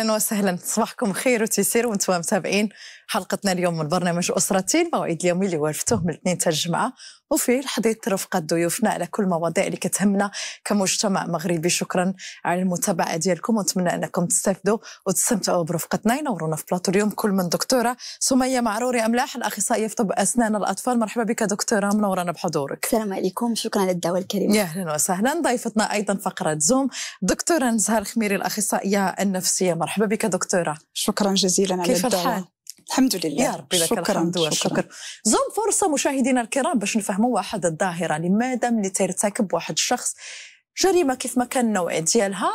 اهلا وسهلا صباحكم خير وتيسير وانتم متابعين حلقتنا اليوم من برنامج أسرتي الموعد اليومي اللي وعرفتوه من الاثنين تاع الجمعة وفيه الحديث رفقة ضيوفنا على كل المواضيع اللي كتهمنا كمجتمع مغربي شكرا على المتابعة ديالكم ونتمنى أنكم تستافدوا وتستمتعوا برفقتنا ينورونا في بلاطو اليوم كل من دكتورة سمية معروري أملاح الأخصائية في طب أسنان الأطفال مرحبا بك دكتورة منورانا بحضورك السلام عليكم شكرا على الدعوة الكريمة يا أهلا وسهلا ضيفتنا أيضا فقرة زوم دكتورة نزهة الخميري الأخصائية النفسية مرحبا بك دكتورة شكرا جزيلا على الدعوة كيف الحال؟ الحمد لله يا ربي لك الحمد شكرا زوم فرصة مشاهدينا الكرام باش نفهموا واحد الظاهرة لماذا ملي ترتكب واحد الشخص جريمة كيف ما كان النوع ديالها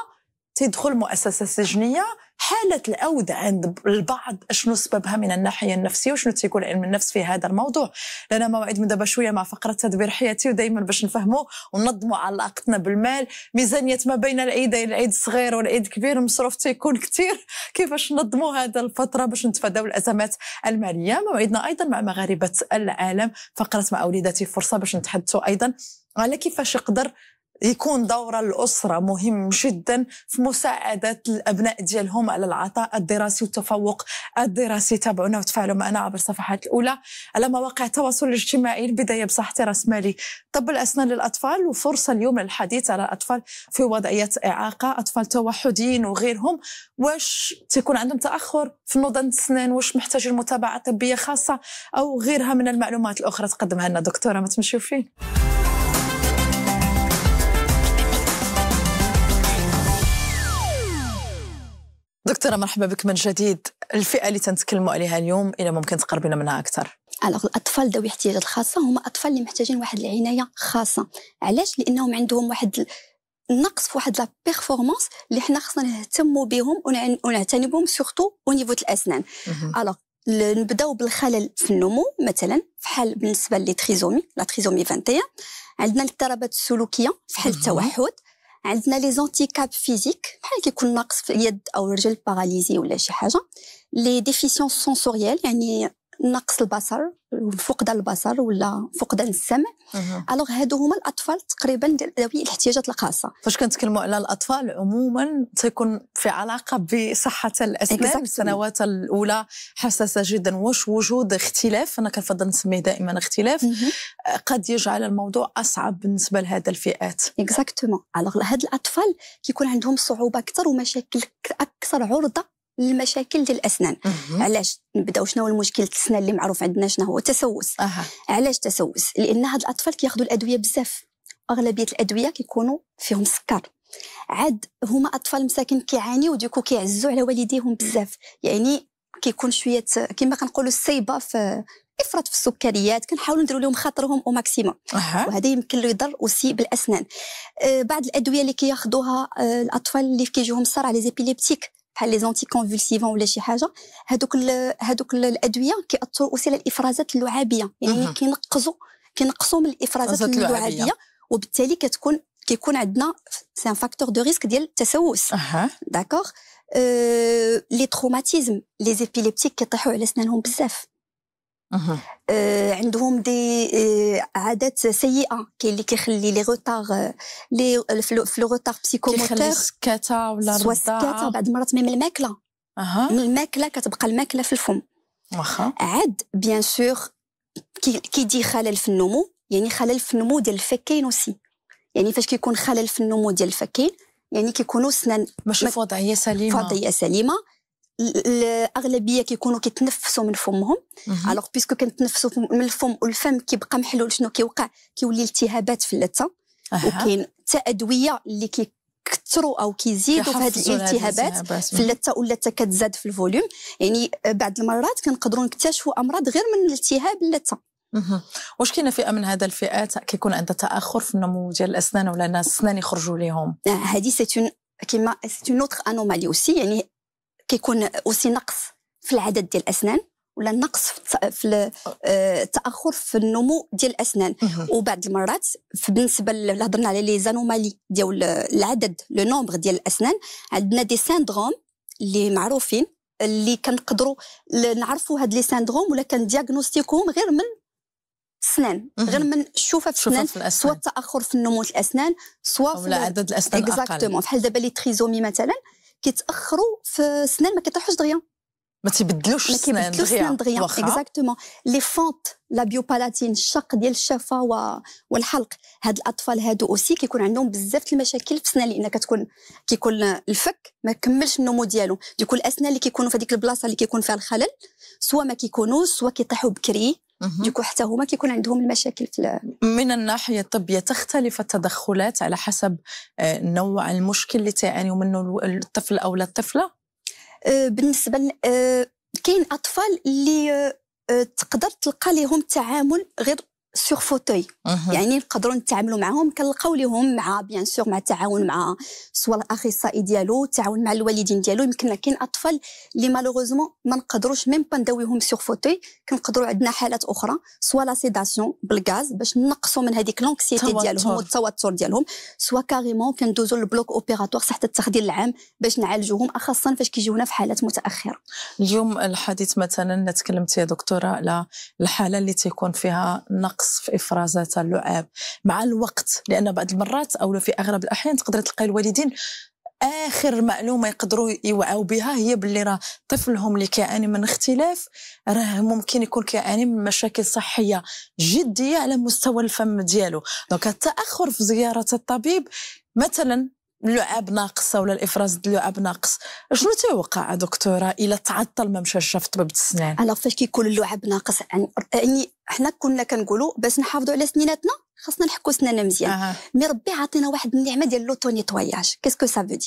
تدخل مؤسسة سجنية حالة الاود عند البعض شنو سببها من الناحية النفسية وشنو تيكون علم النفس في هذا الموضوع لأن موعد من دابا شوية مع فقرة تدبير حياتي ودائما باش نفهموا وننظموا علاقتنا بالمال ميزانية ما بين العيدين العيد الصغير والعيد الكبير المصروف تيكون كثير كيفاش ننظموا هذا الفترة باش نتفاداو الأزمات المالية موعدنا أيضا مع مغاربة العالم فقرة مع وليداتي فرصة باش نتحدثوا أيضا على كيفاش يقدر يكون دور الأسرة مهم جدا في مساعدة الأبناء ديالهم على العطاء الدراسي والتفوق الدراسي تابعونا وتفاعلوا معنا عبر الصفحات الأولى على مواقع التواصل الاجتماعي البداية بصحتي راس مالي طب الأسنان للأطفال وفرصة اليوم للحديث على الأطفال في وضعية إعاقة أطفال توحديين وغيرهم واش تيكون عندهم تأخر في نضن الأسنان واش محتاجين متابعة طبية خاصة أو غيرها من المعلومات الأخرى تقدمها لنا دكتورة ما تمشيو فيه دكتورة مرحبا بك من جديد الفئة اللي تنتكلموا عليها اليوم إلى ممكن تقربينا منها أكثر الوغ الاطفال ذوي احتياجات خاصه هما اطفال اللي محتاجين واحد العنايه خاصه علاش لانهم عندهم واحد نقص في واحد لابيرفورمانس اللي حنا خصنا نهتموا بهم ونعتني بهم سورتو او نيفو الاسنان الوغ نبداو بالخلل في النمو مثلا فحال بالنسبه لي تريزومي لا تريزومي 21 عندنا الاضطرابات السلوكيه فحال التوحد les handicaps physiques, les déficiences sensorielles, نقص البصر فقدان البصر ولا فقدان السمع الوغ هادو هما الاطفال تقريبا ذوي الاحتياجات الخاصه فاش كنتكلموا على الاطفال عموما تيكون في علاقه بصحه الاسنان السنوات الاولى حساسه جدا واش وجود اختلاف انا كنفضل نسميه دائما اختلاف قد يجعل الموضوع اصعب بالنسبه لهذا الفئات اكزاكتومون الوغ هاد الاطفال كيكون عندهم صعوبه اكثر ومشاكل اكثر عرضه المشاكل ديال الاسنان علاش نبداو شنو هو المشكل الاسنان اللي معروف عندنا شنو هو التسوس أه. علاش تسوس لان هاد الاطفال كياخذوا الادويه بزاف اغلبيه الادويه كيكونوا فيهم سكر عاد هما اطفال مساكن كيعانيو ديكو كيعزوا على والديهم بزاف يعني كيكون شويه كما كنقولوا السيبه في افراط في السكريات كنحاولوا نديروا لهم خاطرهم او ماكسيموم أه. وهذا يمكن له يضر وسي بالاسنان آه بعض الادويه اللي كياخذوها آه الاطفال اللي كيجيهم صرع لي زيبيليبتيك بحال لي زونتي كونفولسيفون ولا شي حاجه هذوك هذوك الادويه كياثروا اوسي على الافرازات اللعابيه يعني كينقصوا كينقصوا من الافرازات اللعابيه وبالتالي كتكون كيكون عندنا سي ان فاكتور دو ريسك ديال التسوس داكوغ أه... لي تروماتيزم لي زيبيليبتيك كيطيحوا على اسنانهم بزاف أه. عندهم دي آه، عادات سيئه كاين اللي كيخلي لي روتار آه، لي آه، في لو روتار بسيكوموتور كيخلي ولا الرضاعه السكته بعض المرات من الماكله أه. من الماكله كتبقى الماكله في الفم واخا عاد بيان سور كيدي خلل في النمو يعني خلل في النمو ديال الفكين اوسي يعني فاش كيكون خلل في النمو ديال الفكين يعني كيكونوا سنان ماشي في وضعيه سليمه في وضعيه سليمه الاغلبيه كيكونوا كيتنفسوا من فمهم الوغ بيسكو كنتنفسوا من الفم والفم كيبقى محلول شنو كيوقع كيولي التهابات في اللثه وكاين حتى ادويه اللي كي كثروا او كيزيدوا في هذه الالتهابات في اللثه واللثه كتزاد في الفوليوم يعني بعض المرات كنقدروا نكتشفوا امراض غير من التهاب اللثه واش كاينه فئه من هذا الفئات كيكون عندها تاخر في النمو ديال الاسنان ولا الناس الاسنان يخرجوا ليهم هذه آه، سي كيما سي اون اوتر انومالي اوسي يعني كيكون اوسي نقص في العدد ديال الاسنان ولا نقص في التاخر آه، في النمو ديال الاسنان وبعض المرات بالنسبه اللي هضرنا على لي زانومالي ديال العدد لو نومبر ديال الاسنان عندنا دي سيندروم اللي معروفين اللي كنقدروا نعرفوا هاد لي سيندروم ولا كندياغنوستيكوهم غير من السنان غير من شوفه في سنان سواء التاخر في النمو الاسنان سواء في عدد الاسنان اكزاكتومون بحال دابا لي تريزومي مثلا كيتاخروا في السنان ما كيطيحوش دغيا ما تيبدلوش السنان دغيا السنان دغيا اكزاكتومون لي فونت لا بيوبالاتين الشق ديال الشفه والحلق هاد الاطفال هادو اوسي كيكون عندهم بزاف المشاكل في السنان لان كتكون كيكون الفك ما كملش النمو ديالو ديكو الاسنان اللي كيكونوا في هذيك البلاصه اللي كيكون فيها الخلل سوا ما كيكونوش سوا كيطيحوا بكري ديكو حتى هما كيكون عندهم المشاكل في من الناحيه الطبيه تختلف التدخلات على حسب آه، نوع المشكل اللي تعاني منه الطفل او الطفله أه، بالنسبه أه، كاين اطفال اللي تقدر تلقى لهم تعامل غير سور فوتوي mhm. يعني نقدروا نتعاملوا معاهم كنلقاو ليهم مع بيان سور مع التعاون مع سواء الاخصائي ديالو التعاون مع الوالدين ديالو يمكن كاين اطفال اللي مالوغوزمون ما نقدروش ميم با نداويهم سور فوتوي كنقدروا عندنا حالات اخرى سواء لا سيداسيون بالغاز باش نقصوا من هذيك لونكسيتي ديالهم والتوتر ديالهم سواء كاريمون كندوزوا للبلوك اوبيراتوار صحه التخدير العام باش نعالجوهم خاصه فاش كيجيونا في حالات متاخره اليوم الحديث مثلا تكلمتي يا دكتوره على الحاله اللي تيكون فيها نقص الرقص في افرازات اللعاب مع الوقت لان بعض المرات او في اغلب الاحيان تقدر تلقى الوالدين اخر معلومه يقدروا يوعوا بها هي باللي راه طفلهم اللي كيعاني من اختلاف راه ممكن يكون كيعاني من مشاكل صحيه جديه على مستوى الفم ديالو دونك التاخر في زياره الطبيب مثلا اللعاب ناقصه ولا الافراز ديال اللعاب ناقص شنو تيوقع دكتوره الا تعطل ما مشاش شاف طبيب السنان على فاش كيكون اللعاب ناقص يعني حنا كنا كنقولوا باش نحافظوا على سنيناتنا خاصنا نحكوا سنانا مزيان آه. مي ربي عطينا واحد النعمه ديال لو تو نيتواياج كيسكو سا فو دير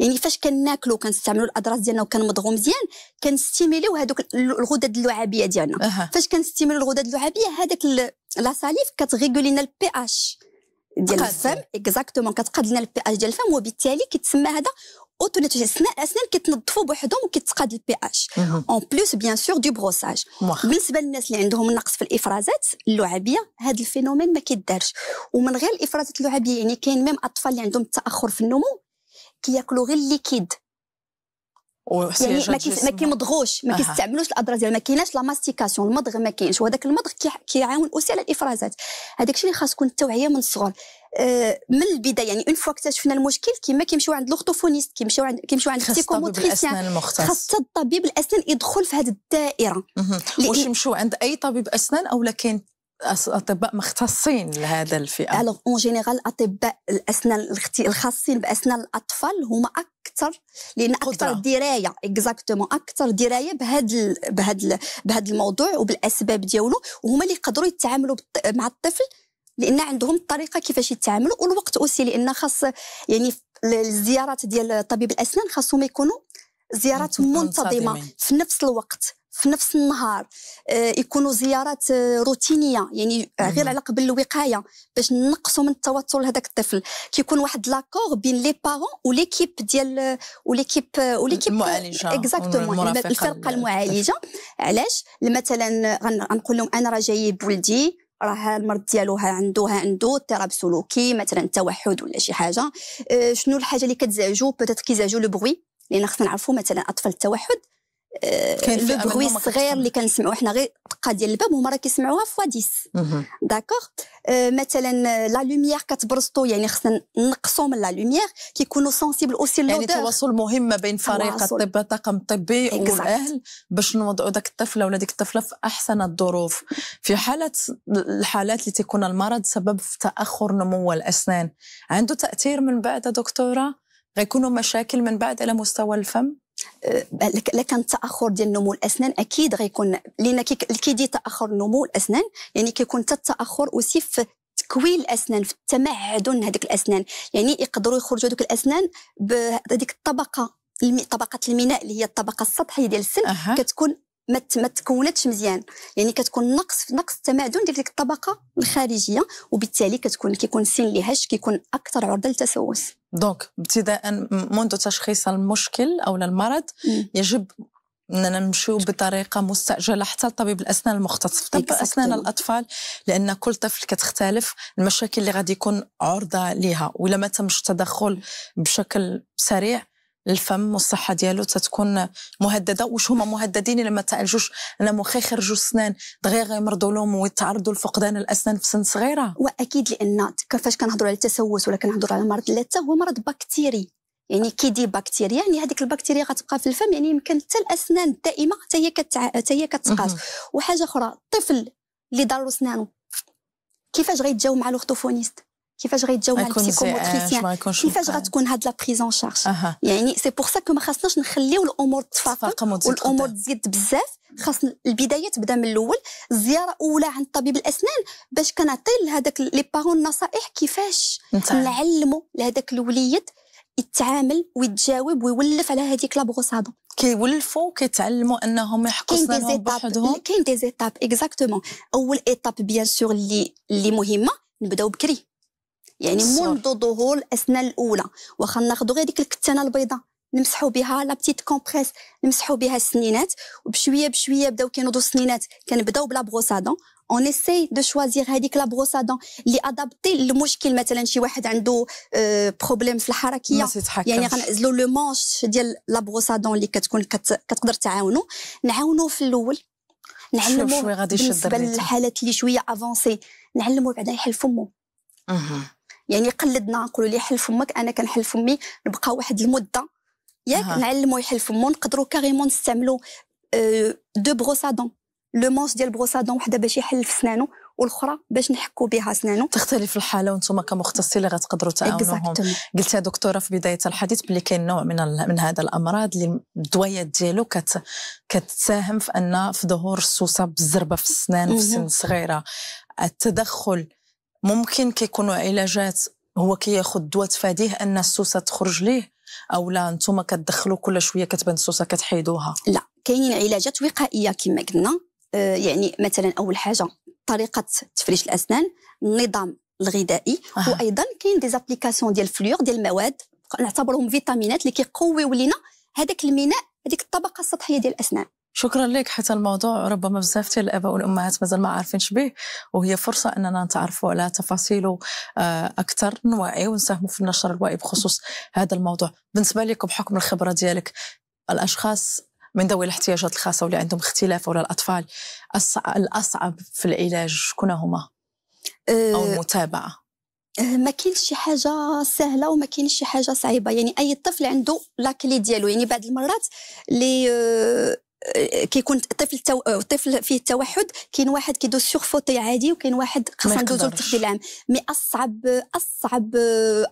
يعني فاش كناكلوا كنستعملوا الاضراس ديالنا وكنمضغوا مزيان كنستيميليو هذوك الغدد اللعابيه ديالنا آه. فاش كنستيميليو الغدد اللعابيه هذاك لا ساليف كتغيغولينا البي اش ديال الفم اكزاكتومون كتقاد لنا البي اش ديال الفم وبالتالي كيتسمى هذا اسنان الاسنان كيتنظفوا بوحدهم وكيتقاد البي اش اون بلوس بيان سور دو بروساج بالنسبه للناس اللي عندهم نقص في الافرازات اللعابيه هذا الفينومين ما كيدارش ومن غير الافرازات اللعابيه يعني كاين ميم اطفال اللي عندهم تاخر في النمو كياكلوا غير الليكيد يعني ما كي ما كيمضغوش ما كيستعملوش الاضرار ديال ما كايناش لا ماستيكاسيون المضغ ما كاينش وهذاك المضغ كيعاون اوسي على الافرازات هذاك الشيء اللي خاص تكون التوعيه من الصغر آه، من البدايه يعني اون فوا اكتشفنا المشكل كيما كيمشيو عند لوغتوفونيست كيمشيو عند كيمشيو عند السيكوموتريسيان خاص الطبيب الاسنان يدخل في هذه الدائره واش يمشيو عند اي طبيب اسنان او كاين اطباء مختصين لهذا الفئه الوغ اون جينيرال اطباء الاسنان الخاصين باسنان الاطفال هما اكثر لان اكثر درايه اكزاكتومون اكثر درايه بهذا بهذا بهذا الموضوع وبالاسباب ديالو وهما اللي يقدروا يتعاملوا مع الطفل لان عندهم الطريقه كيفاش يتعاملوا والوقت اوسي لان خاص يعني الزيارات ديال طبيب الاسنان خاصهم يكونوا زيارات منتظمه في نفس الوقت في نفس النهار آه، يكونوا زيارات آه، روتينيه يعني غير على قبل الوقايه باش نقصوا من التوتر لهذاك الطفل كيكون واحد لاكور بين لي بارون وليكيب ديال وليكيب وليكيب euh، المعالجه اكزاكتومون آه، يعني الفرقه المعالجه علاش مثلا غنقول لهم انا راه جايب بولدي راه المرض ديالو عنده عنده اضطراب سلوكي مثلا التوحد ولا شي حاجه شنو الحاجه اللي كتزعجو بيتيت كيزعجو لو بروي لان خصنا نعرفوا مثلا اطفال التوحد لو بروي الصغير اللي كنسمعوه حنا غير الطقه ديال الباب هما راه كيسمعوها فوا 10 داكوغ مثلا لا لوميير كتبرزطو يعني خصنا نقصوا من لا لوميير كيكونوا سونسيبل اوسي لو يعني تواصل مهم ما بين فريق الطب الطاقم الطبي والاهل باش نوضعوا داك الطفل ولا ديك الطفله في احسن الظروف في حاله الحالات اللي تيكون المرض سبب في تاخر نمو الاسنان عنده تاثير من بعد دكتوره غيكونوا مشاكل من بعد على مستوى الفم أه، لكن تاخر ديال نمو الاسنان اكيد غيكون لان كيدي تاخر نمو الاسنان يعني كيكون حتى التاخر اوسي في تكوين الاسنان في تمعدن هذيك الاسنان يعني يقدروا يخرجوا هذوك الاسنان بهذيك الطبقه طبقه الميناء اللي هي الطبقه السطحيه ديال السن أه. كتكون ما ما تكونتش مزيان يعني كتكون نقص نقص التمعدن ديال ديك الطبقه الخارجيه وبالتالي كتكون كيكون السن هش كيكون اكثر عرضه للتسوس دونك ابتداء منذ تشخيص المشكل او المرض يجب اننا نمشيو بطريقه مستعجله حتى لطبيب الاسنان المختص في طب اسنان الاطفال لان كل طفل كتختلف المشاكل اللي غادي يكون عرضه ليها ولما ما تمش التدخل بشكل سريع الفم والصحه ديالو تتكون مهدده واش هما مهددين لما تعالجوش انا مخي خرجوا السنان دغيا غيمرضوا لهم ويتعرضوا لفقدان الاسنان في سن صغيره واكيد لان كيفاش كنهضروا على التسوس ولا كنهضروا على مرض اللثه هو مرض بكتيري يعني كيدي بكتيريا يعني هذيك البكتيريا غتبقى في الفم يعني يمكن حتى الاسنان الدائمه حتى هي كتع... حتى هي كتقاس وحاجه اخرى الطفل اللي له سنانه كيفاش غيتجاوب مع لوغتوفونيست كيفاش غيتجاوب على البسيكوموتريسيان آه، كيفاش آه. غتكون هاد لا بريزون شارج يعني سي بور سا كو ما خاصناش نخليو الامور تتفاقم والامور تزيد بزاف خاص البدايه تبدا من الاول زياره اولى عند طبيب الاسنان باش كنعطي لهذاك لي بارون نصائح كيفاش نعلمو لهذاك الوليد يتعامل ويتجاوب ويولف على هذيك لابغوصادو كيولفوا كيتعلموا انهم يحقوا صنعهم بوحدهم كاين دي زيتاب اكزاكتومون اول ايتاب بيان سور اللي اللي مهمه نبداو بكري يعني منذ ظهور الاسنان الاولى واخا ناخذوا غير ديك الكتانه البيضاء نمسحوا بها لا بتيت كومبريس نمسحوا بها السنينات وبشويه بشويه بداو كينوضوا السنينات كنبداو بلا بغوسادون اون اسي دو شوازير هذيك لا بروسادون اللي ادابتي للمشكل مثلا شي واحد عنده اه بروبليم في الحركيه يعني غنعزلوا لو مونش ديال لا بروسادون اللي كتكون كت... كتقدر تعاونو نعاونو في الاول نعلمو بالنسبه للحالات اللي شويه افونسي نعلمو بعدا يحل فمو يعني قلدنا نقولوا نعم، لي حل فمك انا كنحل فمي نبقى واحد المده ياك نعلمو يحل فمو نقدروا كاريمون نستعملوا دو بروسادون لو مونش ديال بروسادون وحده باش يحل في سنانو والاخرى باش نحكوا بها سنانو تختلف الحاله وانتم كمختصين اللي غتقدروا تعاونوهم يا دكتوره في بدايه الحديث بلي كاين نوع من ال... من هذا الامراض اللي الدويه ديالو كت... كتساهم في ان في ظهور السوسه بالزربه في السنان في سن صغيره التدخل ممكن كيكونوا علاجات هو كياخذ دواء تفاديه ان السوسه تخرج ليه او لا انتم كتدخلوا كل شويه كتبان السوسه كتحيدوها لا كاينين علاجات وقائيه كما قلنا آه، يعني مثلا اول حاجه طريقه تفريش الاسنان النظام الغذائي آه. وايضا كاين دي زابليكاسيون ديال الفلور ديال المواد نعتبرهم فيتامينات اللي كيقويو لينا هذاك الميناء هذيك الطبقه السطحيه ديال الاسنان شكرا لك حتى الموضوع ربما بزاف ديال الاباء والامهات مازال ما عارفينش به وهي فرصه اننا نتعرفوا على تفاصيله آه، اكثر نوعي ونساهموا في النشر الوعي بخصوص هذا الموضوع بالنسبه لك بحكم الخبره ديالك الاشخاص من ذوي الاحتياجات الخاصه واللي عندهم اختلاف ولا الاطفال الاصعب في العلاج شكون هما او أه، المتابعه أه، ما كاينش شي حاجه سهله وما كاينش شي حاجه صعيبه يعني اي طفل عنده لاكلي ديالو يعني بعض المرات اللي كيكون الطفل التو... الطفل فيه التوحد كاين واحد كيدوز سيغ فوتي عادي وكاين واحد خاصنا ندوزو لتحدي العام مي اصعب اصعب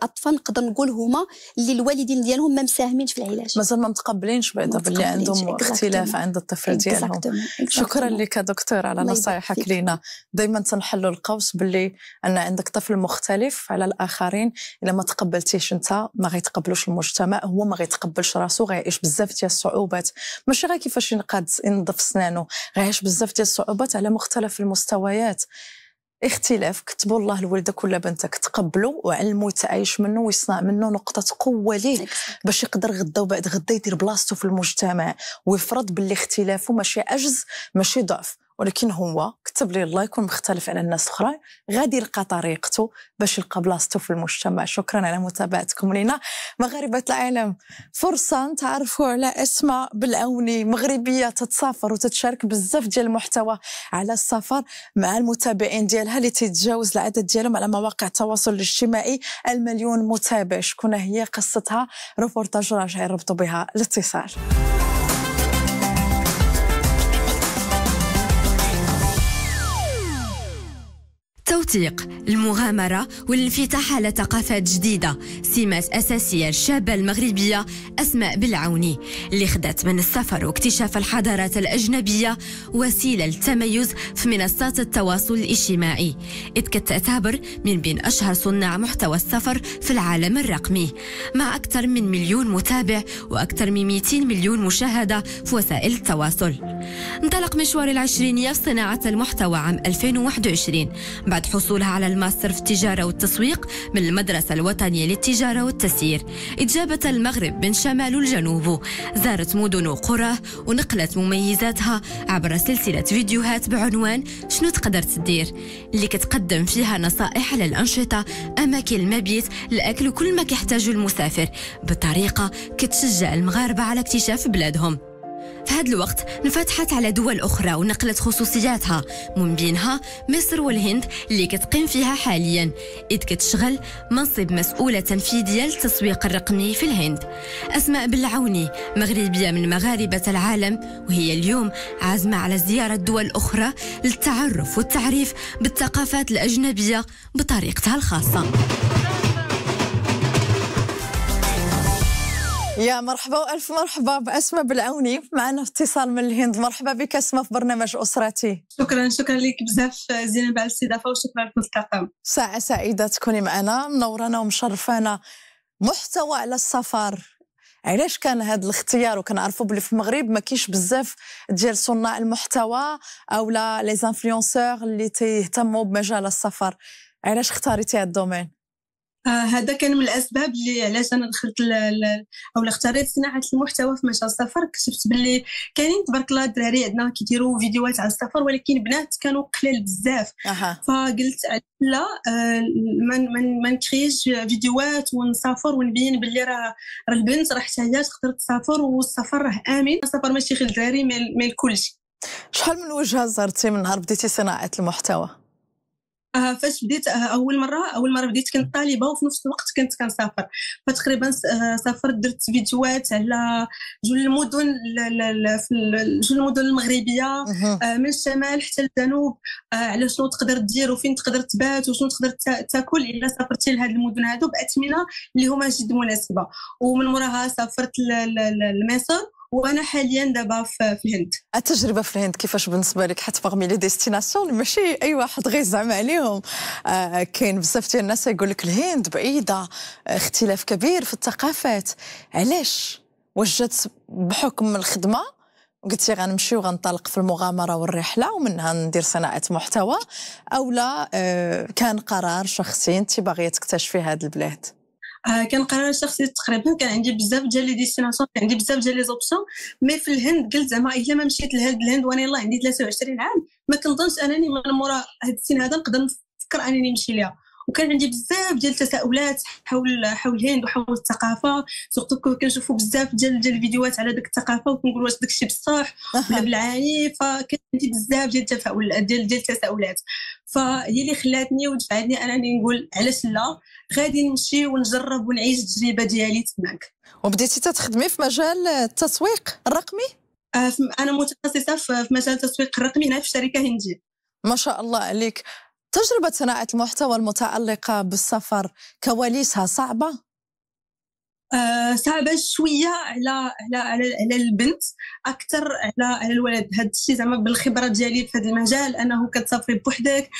اطفال نقدر نقول هما اللي الوالدين ديالهم ما مساهمينش في العلاج مازال ما متقبلينش بعدا باللي عندهم اختلاف عند الطفل ديالهم شكرا لك دكتور على نصائحك لينا دائما تنحلوا القوس باللي ان عندك طفل مختلف على الاخرين الا ما تقبلتيش انت ما غيتقبلوش المجتمع هو ما غيتقبلش راسو غيعيش بزاف ديال الصعوبات ماشي غير كيفاش قاد ينظف سنانه غيعيش بزاف ديال الصعوبات على مختلف المستويات اختلاف كتبوا الله لولدك ولا بنتك تقبلوا وعلموا يتعايش منه ويصنع منه نقطة قوة ليه باش يقدر غدا وبعد غدا يدير بلاصتو في المجتمع ويفرض باللي اختلافه ماشي عجز ماشي ضعف ولكن هو كتب لي الله يكون مختلف على الناس الاخرى غادي يلقى طريقته باش يلقى بلاصته في المجتمع شكرا على متابعتكم لنا مغاربه العالم فرصه نتعرفوا على اسماء بالعوني مغربيه تتسافر وتتشارك بزاف ديال المحتوى على السفر مع المتابعين ديالها اللي تتجاوز العدد ديالهم على مواقع التواصل الاجتماعي المليون متابع شكون هي قصتها روبورتاج راجع يربطوا بها الاتصال التنسيق المغامرة والانفتاح على ثقافات جديدة سمات أساسية الشابة المغربية أسماء بالعوني اللي خدت من السفر واكتشاف الحضارات الأجنبية وسيلة للتميز في منصات التواصل الاجتماعي إذ كتعتبر من بين أشهر صناع محتوى السفر في العالم الرقمي مع أكثر من مليون متابع وأكثر من 200 مليون مشاهدة في وسائل التواصل انطلق مشوار العشرينية في صناعة المحتوى عام 2021 بعد حصول حصولها على الماستر في التجارة والتسويق من المدرسة الوطنية للتجارة والتسيير إجابة المغرب من شمال الجنوب زارت مدن وقرى ونقلت مميزاتها عبر سلسلة فيديوهات بعنوان شنو تقدر تدير اللي كتقدم فيها نصائح على الأنشطة أماكن المبيت الأكل وكل ما كيحتاجه المسافر بطريقة كتشجع المغاربة على اكتشاف بلادهم في هذا الوقت انفتحت على دول أخرى ونقلت خصوصياتها من بينها مصر والهند اللي كتقيم فيها حاليا إذ كتشغل منصب مسؤولة تنفيذية للتسويق الرقمي في الهند أسماء بالعوني مغربية من مغاربة العالم وهي اليوم عازمة على زيارة دول أخرى للتعرف والتعريف بالثقافات الأجنبية بطريقتها الخاصة يا مرحبا والف مرحبا باسماء بالعوني معنا اتصال من الهند مرحبا بك اسماء في برنامج اسرتي شكرا شكرا لك بزاف زينب على الاستضافه وشكرا لكم الطاقم ساعه سعيده تكوني معنا منورانا ومشرفانا محتوى على السفر علاش كان هذا الاختيار وكنعرفوا بلي في المغرب ما كاينش بزاف ديال صناع المحتوى اولا لي اللي تيهتموا بمجال السفر علاش اختاريتي هذا الدومين هذا كان من الاسباب اللي علاش انا دخلت او اختاريت صناعه المحتوى في مجال السفر اكتشفت باللي كاينين تبارك الله الدراري عندنا كيديروا فيديوهات على السفر ولكن بنات كانوا قلال بزاف أه. فقلت لا من آه، من نكريش فيديوهات ونسافر ونبين باللي راه راه البنت راه حتى تقدر تسافر والسفر راه امن السفر ماشي غير الدراري مي الكلشي شحال من وجهه زرتي من نهار بديتي صناعه المحتوى فاش بديت اول مره اول مره بديت كنت طالبه وفي نفس الوقت كنت كنسافر فتقريبا سافرت درت فيديوهات على جوج المدن جوج المدن المغربيه من الشمال حتى الجنوب على شنو تقدر دير وفين تقدر تبات وشنو تقدر تاكل الا سافرتي لهاد المدن هادو باثمنه اللي هما جد مناسبه ومن موراها سافرت لمصر وانا حاليا دابا في الهند التجربه في الهند كيفاش بالنسبه لك حيت باغمي لي ديستيناسيون ماشي اي واحد غيزعم عليهم آه كاين بزاف ديال الناس يقول لك الهند بعيده آه، اختلاف كبير في الثقافات علاش واش جات بحكم الخدمه قلتي غنمشي وغنطلق في المغامره والرحله ومنها ندير صناعه محتوى او لا آه، كان قرار شخصي انت باغيه تكتشفي هذه البلاد آه كان قرار شخصي تقريبا كان عندي بزاف ديال لي ديستيناسيون عندي بزاف ديال لي زوبسيون مي في الهند قلت زعما الا ما مشيت لهاد الهند وانا يلاه عندي 23 عام ما كنظنش انني من مورا هاد السن هذا نقدر نفكر انني نمشي ليها وكان عندي بزاف ديال التساؤلات حول حول الهند وحول الثقافه سورتو كنشوفوا بزاف ديال ديال الفيديوهات على ديك الثقافه وكنقول واش داكشي بصح ولا بالعاني فكان عندي بزاف ديال التفاؤل ديال ديال التساؤلات فهي اللي خلاتني ودفعتني انا نقول علاش لا غادي نمشي ونجرب ونعيش التجربه ديالي تماك وبديتي تخدمي في مجال التسويق الرقمي آه، انا متخصصه في مجال التسويق الرقمي هنا في شركه هنديه ما شاء الله عليك تجربة صناعة المحتوى المتعلقة بالسفر كواليسها صعبة؟ آه صعبة شوية على على على البنت أكثر على على الولد هذا الشيء زعما بالخبرة ديالي في هذا المجال أنه كتسافري بوحدك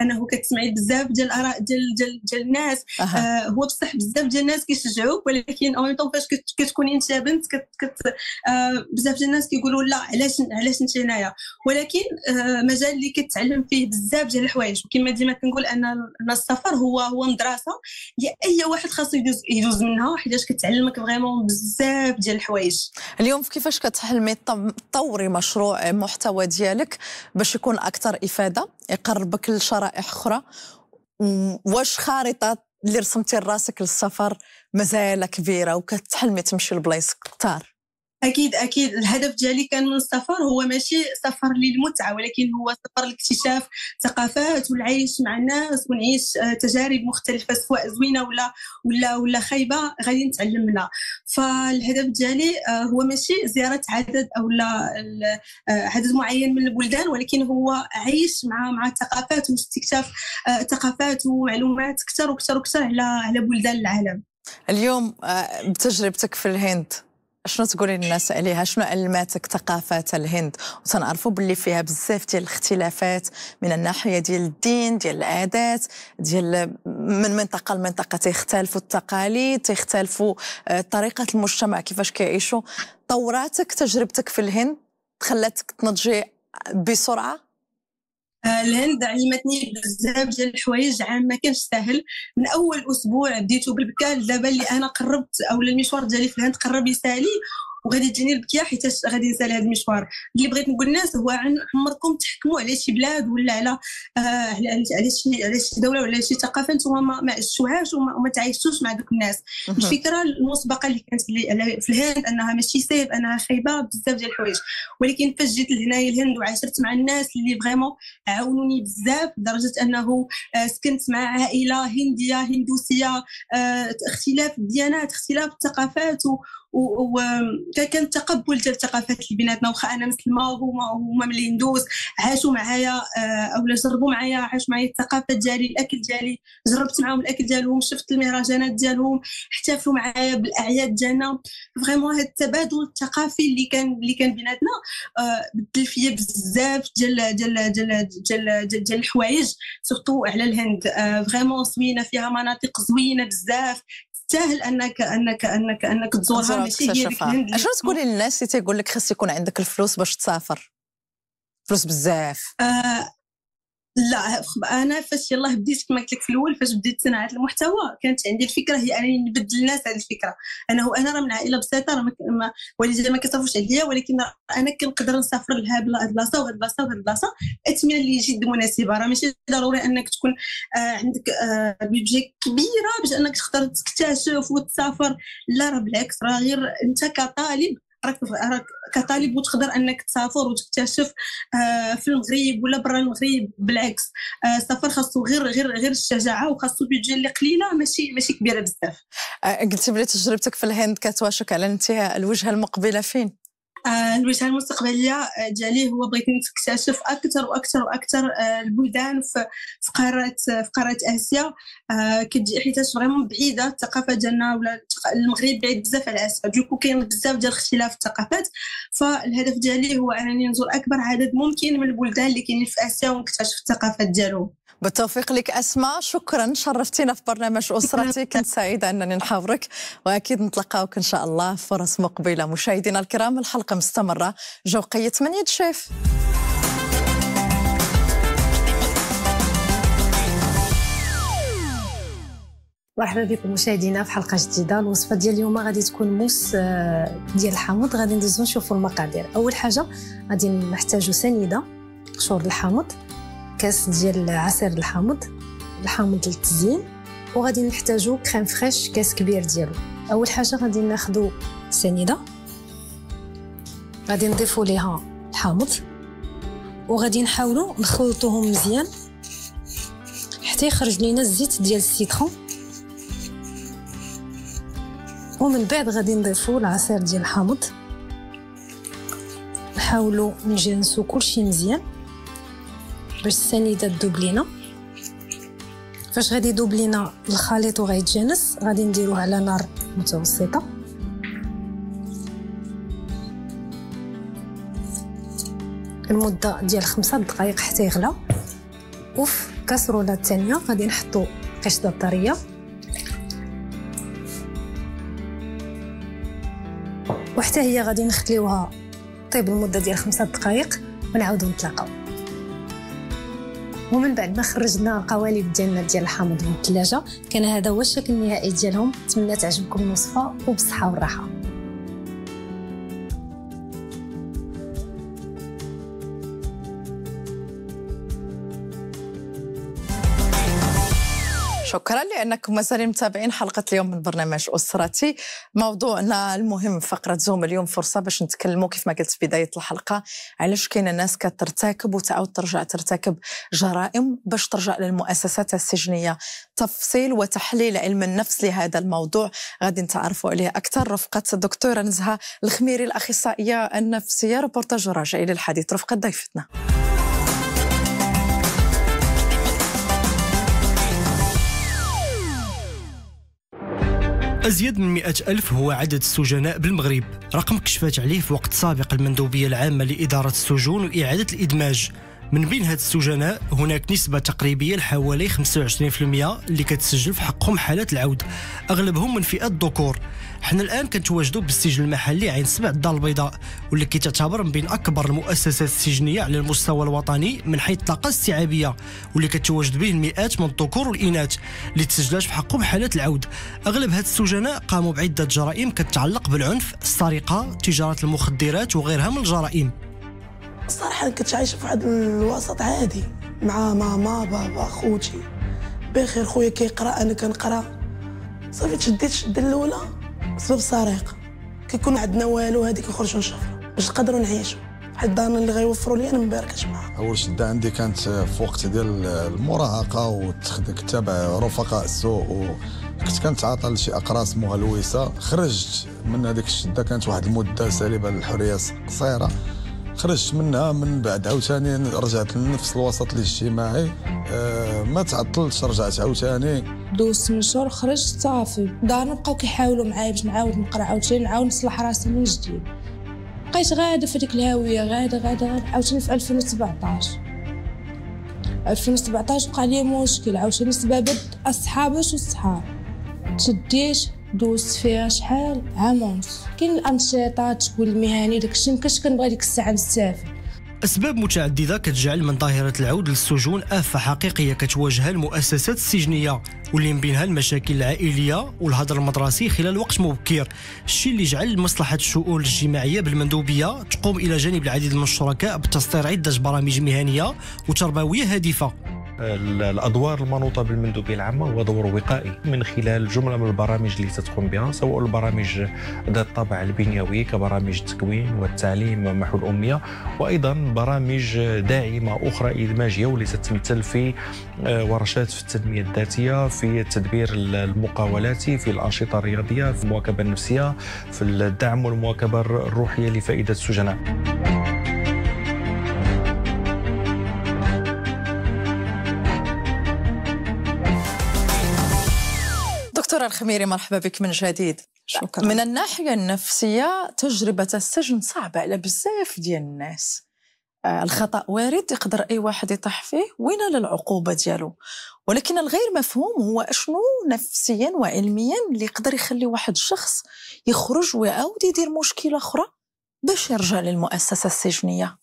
انه كتسمعي بزاف ديال الاراء ديال ديال ديال الناس آه هو بصح بزاف ديال الناس كيشجعوك ولكن اون طون فاش كتكوني انت بنت كت, كت آه بزاف ديال الناس كيقولوا لا علاش علاش انت هنايا ولكن آه مجال اللي كتعلم فيه بزاف ديال الحوايج وكما ديما كنقول ان السفر هو هو مدرسه اللي اي واحد خاصو يدوز يدوز منها حيتاش كتعلمك فريمون بزاف ديال الحوايج اليوم كيفاش كتحلمي تطوري مشروع محتوى ديالك باش يكون اكثر افاده يقربك للشخص شرائح أخرى واش خارطة اللي رسمتي لراسك للسفر مازال كبيرة وكتحلمي تمشي لبلايص كثار اكيد اكيد الهدف ديالي كان من السفر هو ماشي سفر للمتعه ولكن هو سفر لاكتشاف ثقافات والعيش مع الناس ونعيش آه، تجارب مختلفه سواء زوينه ولا ولا ولا خايبه غادي نتعلم منها فالهدف ديالي آه، هو ماشي زياره عدد او لا آه، عدد معين من البلدان ولكن هو عيش مع مع الثقافات واستكشاف ثقافات ومعلومات اكثر واكثر واكثر على على بلدان العالم اليوم بتجربتك في الهند شنو تقولي للناس عليها شنو علماتك ثقافه الهند وتنعرفوا باللي فيها بزاف ديال الاختلافات من الناحيه ديال الدين ديال العادات ديال من منطقه لمنطقه تيختلفوا التقاليد تيختلفوا آه، طريقه المجتمع كيفاش كيعيشوا طوراتك تجربتك في الهند خلاتك تنضجي بسرعه الهند علمتني بزاف ديال الحوايج عام ما كانش ساهل من اول اسبوع بديتو بالبكال دابا اللي انا قربت او المشوار ديالي في الهند قرب يسالي وغادي تجيني البكيه حيت غادي نسال هذا المشوار اللي بغيت نقول الناس هو عن عمركم تحكموا على شي بلاد ولا آه، على على على شي على شي دوله ولا شي ثقافه نتوما ما عشتوهاش وما تعايشتوش مع دوك الناس الفكره المسبقه اللي كانت في الهند انها ماشي سيف انها خايبه بزاف ديال الحوايج ولكن فاش جيت لهنايا الهند وعاشرت مع الناس اللي فريمون عاونوني بزاف لدرجه انه آه، سكنت مع عائله هنديه هندوسيه آه، اختلاف الديانات اختلاف الثقافات وكان التقبل ديال الثقافات اللي بيناتنا واخا انا مسلمه وهما هما من الهندوس عاشوا معايا آه، او جربوا معايا عاشوا معايا الثقافه ديالي الاكل ديالي جربت معاهم الاكل ديالهم شفت المهرجانات ديالهم احتفلوا معايا بالاعياد ديالنا فريمون هذا التبادل الثقافي اللي كان اللي كان بيناتنا آه، بدل فيا بزاف ديال ديال ديال ديال ديال الحوايج سورتو على الهند فريمون آه، سمينه فيها مناطق زوينه بزاف سهل انك انك انك انك تزورها ماشي هي ديك الهند شنو تقولي للناس اللي تيقول لك خاص يكون عندك الفلوس باش تسافر فلوس بزاف آه لا انا فاش يلاه بديت كما قلت لك في الاول فاش بديت صناعه المحتوى كانت عندي الفكره هي انني نبدل الناس على الفكره انا هو انا راه من عائله بسيطه راه ما والدي ما كيصرفوش عليا ولكن انا كنقدر نسافر لهاد البلاصه وهاد البلاصه وهاد البلاصه الثمن اللي جد مناسبه راه ماشي ضروري انك تكون آه، عندك بيجي آه، كبيره باش انك تقدر تكتشف وتسافر لا راه بالعكس راه غير انت كطالب راك راك كطالب وتقدر انك تسافر وتكتشف آه، في المغرب ولا برا المغرب بالعكس آه، السفر خاصو غير غير غير الشجاعه وخاصو بيدجي اللي قليله ماشي ماشي كبيره بزاف آه، قلتي بلي تجربتك في الهند كتواشك على انتهاء الوجهه المقبله فين الوجهه المستقبليه ديالي آه، هو بغيت نكتشف اكثر واكثر واكثر آه، البلدان في قاره آه، في قاره اسيا كتجي حيتاش فريمون بعيده الثقافه ديالنا ولا المغرب بعيد بزاف على اسيا دوكو كاين بزاف ديال في الثقافات فالهدف ديالي هو انني نزور اكبر عدد ممكن من البلدان اللي كاينين في اسيا ونكتشف الثقافات ديالهم بالتوفيق لك اسماء شكرا شرفتينا في برنامج اسرتي كنت سعيده انني نحاورك واكيد نتلقاوك ان شاء الله فرص مقبله مشاهدينا الكرام الحلقه حلقه مستمره جوقيه 8 شيف مرحبا بكم مشاهدينا في حلقه جديده الوصفه ديال اليوم غادي تكون موس آه، ديال الحامض غادي ندوزو نشوفوا المقادير اول حاجه غادي نحتاجو سنيده قشور الحامض كاس ديال عصير الحامض الحامض للتزيين وغادي نحتاجو كريم فريش كاس كبير ديالو اول حاجه غادي ناخدو سنيده غادي نضيفوا ليها الحامض وغادي نحاولوا نخلطوهم مزيان حتى يخرج لينا الزيت ديال السيترون ومن بعد غادي نضيفوا العصير ديال الحامض نحاولوا نجنسوا كلشي مزيان باش السنيده تذوب لينا فاش غادي يذوب لينا الخليط وغيتجانس غادي نديروه على نار متوسطه المده ديال خمسة دقائق حتى يغلى وفي كاسروله الثانيه غادي نحطو قشطه طريه وحتى هي غادي نخليوها طيب المده ديال خمسة دقائق ونعاودو نتلاقاو ومن بعد ما خرجنا القوالب ديالنا ديال الحامض من الثلاجه كان هذا هو الشكل النهائي ديالهم نتمنى تعجبكم الوصفه وبالصحه والراحه شكرا لانكم مازال متابعين حلقه اليوم من برنامج اسرتي موضوعنا المهم فقره زوم اليوم فرصه باش نتكلموا كيف ما قلت في بدايه الحلقه علاش كاين الناس كترتكب وتعاود ترجع ترتكب جرائم باش ترجع للمؤسسات السجنيه تفصيل وتحليل علم النفس لهذا الموضوع غادي نتعرفوا عليه اكثر رفقه الدكتوره نزهه الخميري الاخصائيه النفسيه ريبورتاج راجع الى الحديث رفقه ضيفتنا أزيد من مئة ألف هو عدد السجناء بالمغرب رقم كشفت عليه في وقت سابق المندوبية العامة لإدارة السجون وإعادة الإدماج من بين هاد السجناء هناك نسبة تقريبية لحوالي 25% اللي كتسجل في حقهم حالات العودة أغلبهم من فئة الذكور حنا الآن كنتواجدوا بالسجن المحلي عين سبع الدار البيضاء واللي كتعتبر من بين أكبر المؤسسات السجنية على المستوى الوطني من حيث الطاقة الاستيعابية واللي كتواجد به المئات من الذكور والإناث اللي تسجلات في حقهم حالات العودة أغلب هاد السجناء قاموا بعدة جرائم كتعلق بالعنف السرقة تجارة المخدرات وغيرها من الجرائم صراحه انا كنت عايشه في واحد الوسط عادي مع ماما بابا خوتي بخير خويا كيقرا انا كنقرا صافي تشديت الشده الاولى بسبب سارق كيكون عندنا والو هذيك نخرجو نشوفو باش نقدروا نعيشوا حيت الدار اللي غيوفروا لي انا ما باركش معاها اول شده عندي كانت في وقت ديال المراهقه وكنت تابع رفقاء السوء كنت كنتعاطى لشي اقراص مهلوسه خرجت من هذيك الشده كانت واحد المده سالبه للحريه قصيره خرجت منها من بعد عاوتاني رجعت لنفس الوسط الاجتماعي أه ما تعطلتش رجعت عاوتاني دوزت من شهور خرجت صافي دارنا بقاو كيحاولوا معايا باش نعاود نقرا عاوتاني نعاود نصلح راسي من جديد بقيت غاده في ديك الهاويه غاده غاده عاوتاني في 2017 2017 وقع لي مشكل عاوتاني الصحاب اش الصحاب تشديت دوزت فيها شحال عام ونص كاين الانشطه تقول المهني داكشي مكاش كنبغي ديك الساعه نسافر أسباب متعددة كتجعل من ظاهرة العود للسجون آفة حقيقية كتواجهها المؤسسات السجنية واللي من بينها المشاكل العائليه والهدر المدرسي خلال وقت مبكر الشيء اللي جعل مصلحه الشؤون الاجتماعيه بالمندوبيه تقوم الى جانب العديد من الشركاء بتسطير عده برامج مهنيه وتربويه هادفه الادوار المنوطه بالمندوبيه العامه هو دور وقائي من خلال جمله من البرامج اللي تتقوم بها سواء البرامج ذات الطابع البنيوي كبرامج التكوين والتعليم محو الاميه وايضا برامج داعمه اخرى ادماجيه واللي تتمثل في آه، ورشات في التنميه الذاتيه في التدبير المقاولاتي في الأنشطة الرياضية في المواكبة النفسية في الدعم والمواكبة الروحية لفائدة السجناء دكتورة الخميري مرحبا بك من جديد شكرا من الناحية النفسية تجربة السجن صعبة على بزاف ديال الناس آه، الخطأ وارد يقدر أي واحد يطيح فيه وين للعقوبة ديالو ولكن الغير مفهوم هو اشنو نفسيا وعلميا اللي يقدر يخلي واحد الشخص يخرج ويعاود يدير مشكله اخرى باش يرجع للمؤسسه السجنيه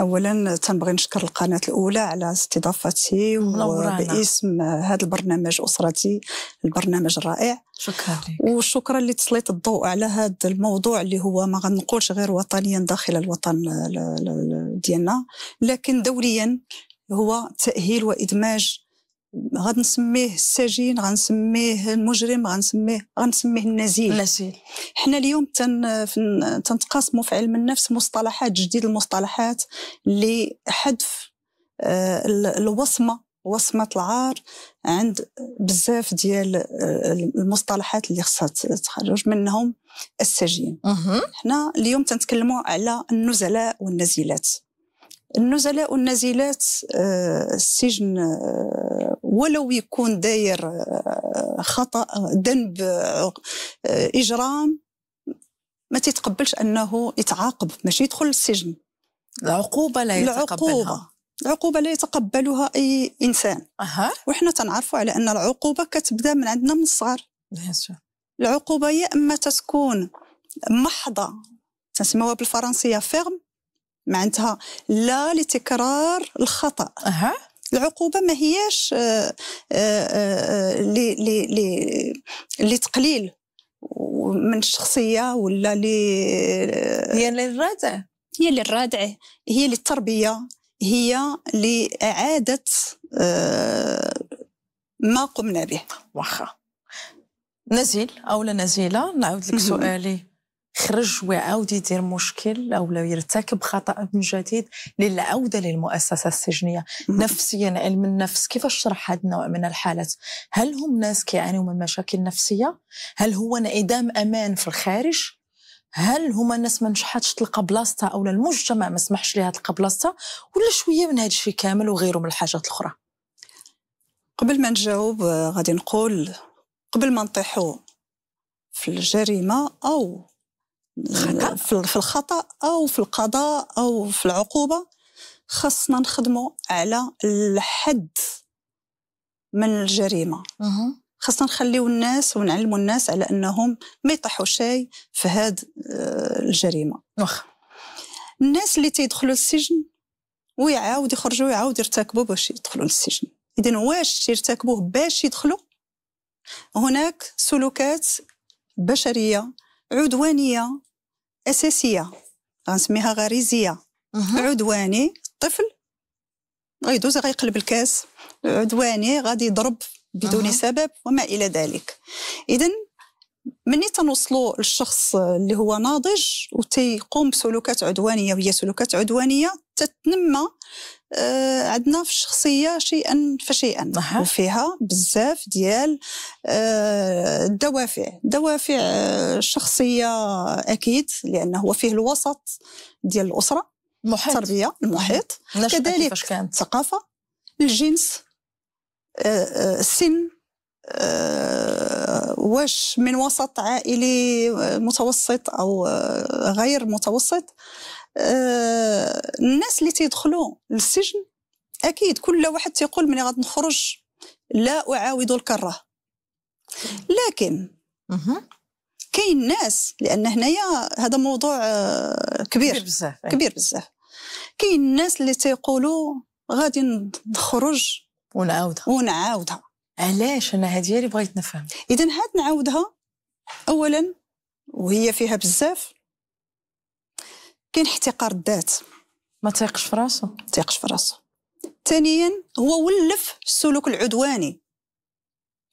اولا تنبغي نشكر القناه الاولى على استضافتي وباسم هذا البرنامج اسرتي البرنامج الرائع شكرا لك وشكرا لتسليط الضوء على هذا الموضوع اللي هو ما غنقولش غير وطنيا داخل الوطن ديالنا لكن دوليا هو تاهيل وادماج غنسميه السجين غنسميه المجرم غنسميه غنسميه النزيل النزيل حنا اليوم تن تنتقاسموا في علم النفس مصطلحات جديد المصطلحات لحذف آه، الوصمه وصمه العار عند بزاف ديال آه، المصطلحات اللي خصها تخرج منهم السجين حنا اليوم تنتكلموا على النزلاء والنزيلات النزلاء والنزيلات آه، السجن آه، ولو يكون داير آه، خطا ذنب اجرام ما تيتقبلش انه يتعاقب ماشي يدخل السجن العقوبه لا يتقبلها العقوبه العقوبه لا يتقبلها اي انسان اها وحنا تنعرفوا على ان العقوبه كتبدا من عندنا من الصغر العقوبه يا اما تتكون محضه تسموها بالفرنسيه فيرم معناتها لا لتكرار الخطا أه. العقوبه ما هياش آه، آه، آه، لتقليل من الشخصيه ولا ل هي للردع هي للردع هي للتربيه هي لاعاده ما قمنا به واخا نزيل او لا نزيله نعاود لك سؤالي خرج ويعاود يدير مشكل او يرتكب خطا من جديد للعوده للمؤسسه السجنيه نفسيا علم النفس كيفاش شرح هذا النوع من الحالات هل هم ناس كيعانيوا من مشاكل نفسيه هل هو انعدام امان في الخارج هل هما الناس ما نجحتش تلقى بلاصتها او المجتمع ما سمحش لها تلقى بلاصتها ولا شويه من هذا الشيء كامل وغيره من الحاجات الاخرى قبل ما نجاوب آه، غادي نقول قبل ما نطيحوا في الجريمه او خطأ في الخطا او في القضاء او في العقوبه خاصنا نخدموا على الحد من الجريمه خاصنا نخليو الناس ونعلموا الناس على انهم ما يطيحوا شيء في هاد آه، الجريمه واخا الناس اللي تيدخلوا السجن ويعاود يخرجوا ويعاود يرتكبوا باش يدخلوا للسجن اذا واش يرتكبوه باش يدخلوا هناك سلوكات بشريه عدوانيه اساسيه غنسميها غريزيه عدواني طفل غيدوز غيقلب الكاس عدواني غادي يضرب بدون أه. سبب وما الى ذلك اذا مني تنوصلوا للشخص اللي هو ناضج وتيقوم بسلوكات عدوانيه وهي سلوكات عدوانيه تتنمى آه عندنا في الشخصيه شيئا فشيئا أه. وفيها بزاف ديال آه الدوافع دوافع الشخصيه آه، اكيد لانه هو فيه الوسط ديال الاسره المحيط التربيه المحيط كذلك الثقافه الجنس آه, آه، السن آه، واش من وسط عائلي متوسط او غير متوسط آه، الناس اللي تيدخلوا للسجن اكيد كل واحد تيقول ملي غنخرج لا اعاود الكره لكن كاين ناس لان هنايا هذا موضوع آه، كبير كبير بزاف إيه. كبير بزاف كاين الناس اللي تيقولوا غادي نخرج ونعاودها ونعاودها علاش انا هذه اللي بغيت نفهم اذا هاد نعاودها اولا وهي فيها بزاف كاين احتقار الذات ما تيقش في راسو تيقش في راسو ثانيا هو ولف السلوك العدواني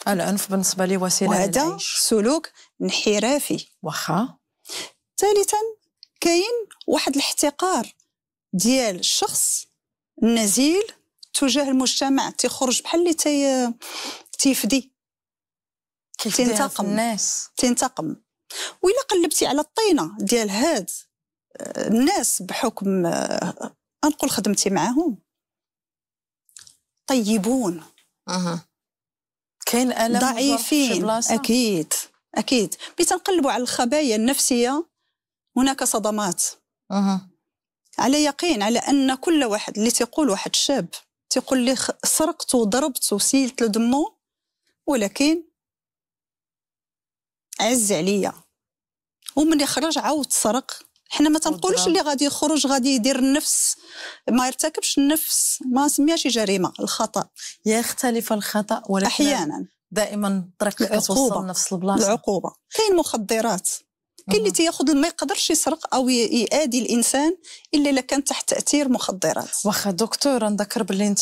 العنف بالنسبه لي وسيله وهذا سلوك انحرافي واخا ثالثا كاين واحد الاحتقار ديال الشخص النزيل تجاه المجتمع تيخرج بحال اللي تي تيفدي تنتقم الناس تنتقم وإلا قلبتي على الطينه ديال هاد آه، الناس بحكم آه، أنقول خدمتي معاهم طيبون اها كاين الم ضعيفين اكيد اكيد ملي تنقلبوا على الخبايا النفسيه هناك صدمات اها على يقين على ان كل واحد اللي تيقول واحد الشاب تيقول لي سرقت وضربت وسيلت لدمو ولكن عز عليا ومن يخرج عاود سرق حنا ما تنقولش اللي غادي يخرج غادي يدير النفس ما يرتكبش النفس ما نسميهاش جريمه الخطا يختلف الخطا ولكن احيانا دائما الطريق كتوصل نفس البلاصه العقوبه كاين مخدرات كاين اللي تياخذ ما يقدرش يسرق او يادي الانسان الا اذا كان تحت تاثير مخدرات واخا دكتور نذكر باللي انت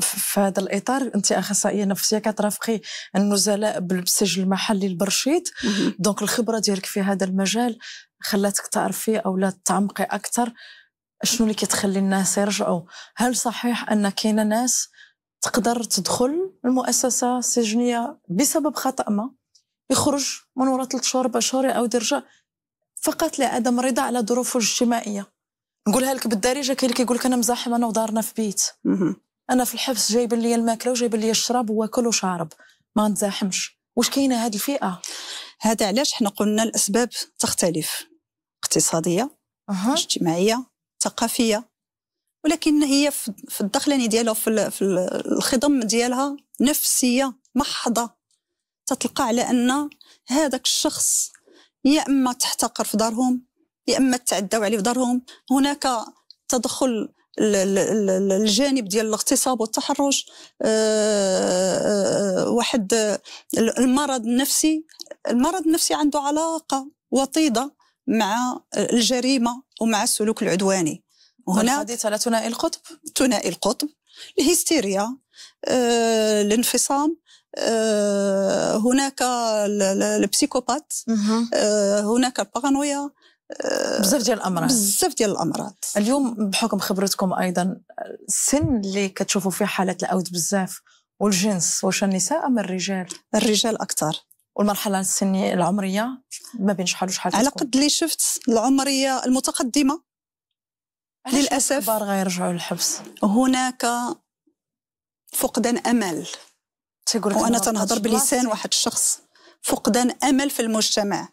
في هذا الاطار انت اخصائيه نفسيه كترافقي النزلاء بالسجل المحلي البرشيد دونك الخبره ديالك في هذا المجال خلاتك تعرفي او لا تعمقي اكثر شنو اللي كتخلي الناس يرجعوا هل صحيح ان كاينه ناس تقدر تدخل المؤسسه السجنيه بسبب خطا ما يخرج من وراء ثلاث شهور بشهر أو يرجع فقط لعدم رضا على ظروفه الاجتماعية نقولها لك بالدارجة كاين اللي كيقول لك أنا مزاحم أنا ودارنا في بيت أنا في الحبس جايب لي الماكلة وجايب لي الشراب واكل وشارب ما نزاحمش واش كاينة هذه الفئة هذا علاش حنا قلنا الأسباب تختلف اقتصادية أه. اجتماعية ثقافية ولكن هي في الدخلاني ديالها في الخضم ديالها نفسيه محضه تتلقى على ان هذاك الشخص يا اما تحتقر في دارهم يا اما تعداو عليه في دارهم هناك تدخل الجانب ديال الاغتصاب والتحرش آه، آه، واحد المرض النفسي المرض النفسي عنده علاقه وطيده مع الجريمه ومع السلوك العدواني هنا الحديث على ثنائي القطب ثنائي القطب الهستيريا آه، الانفصام آه، هناك البسيكوبات آه، هناك البارانويا آه، بزاف ديال الامراض بزاف ديال الامراض اليوم بحكم خبرتكم ايضا السن اللي كتشوفوا فيه حالات العود بزاف والجنس واش النساء ام الرجال الرجال اكثر والمرحله السنيه العمريه ما بين شحال وشحال على قد اللي شفت العمريه المتقدمه للاسف غير غيرجعوا للحبس هناك فقدان امل وانا تنهضر بلسان واحد الشخص فقدان امل في المجتمع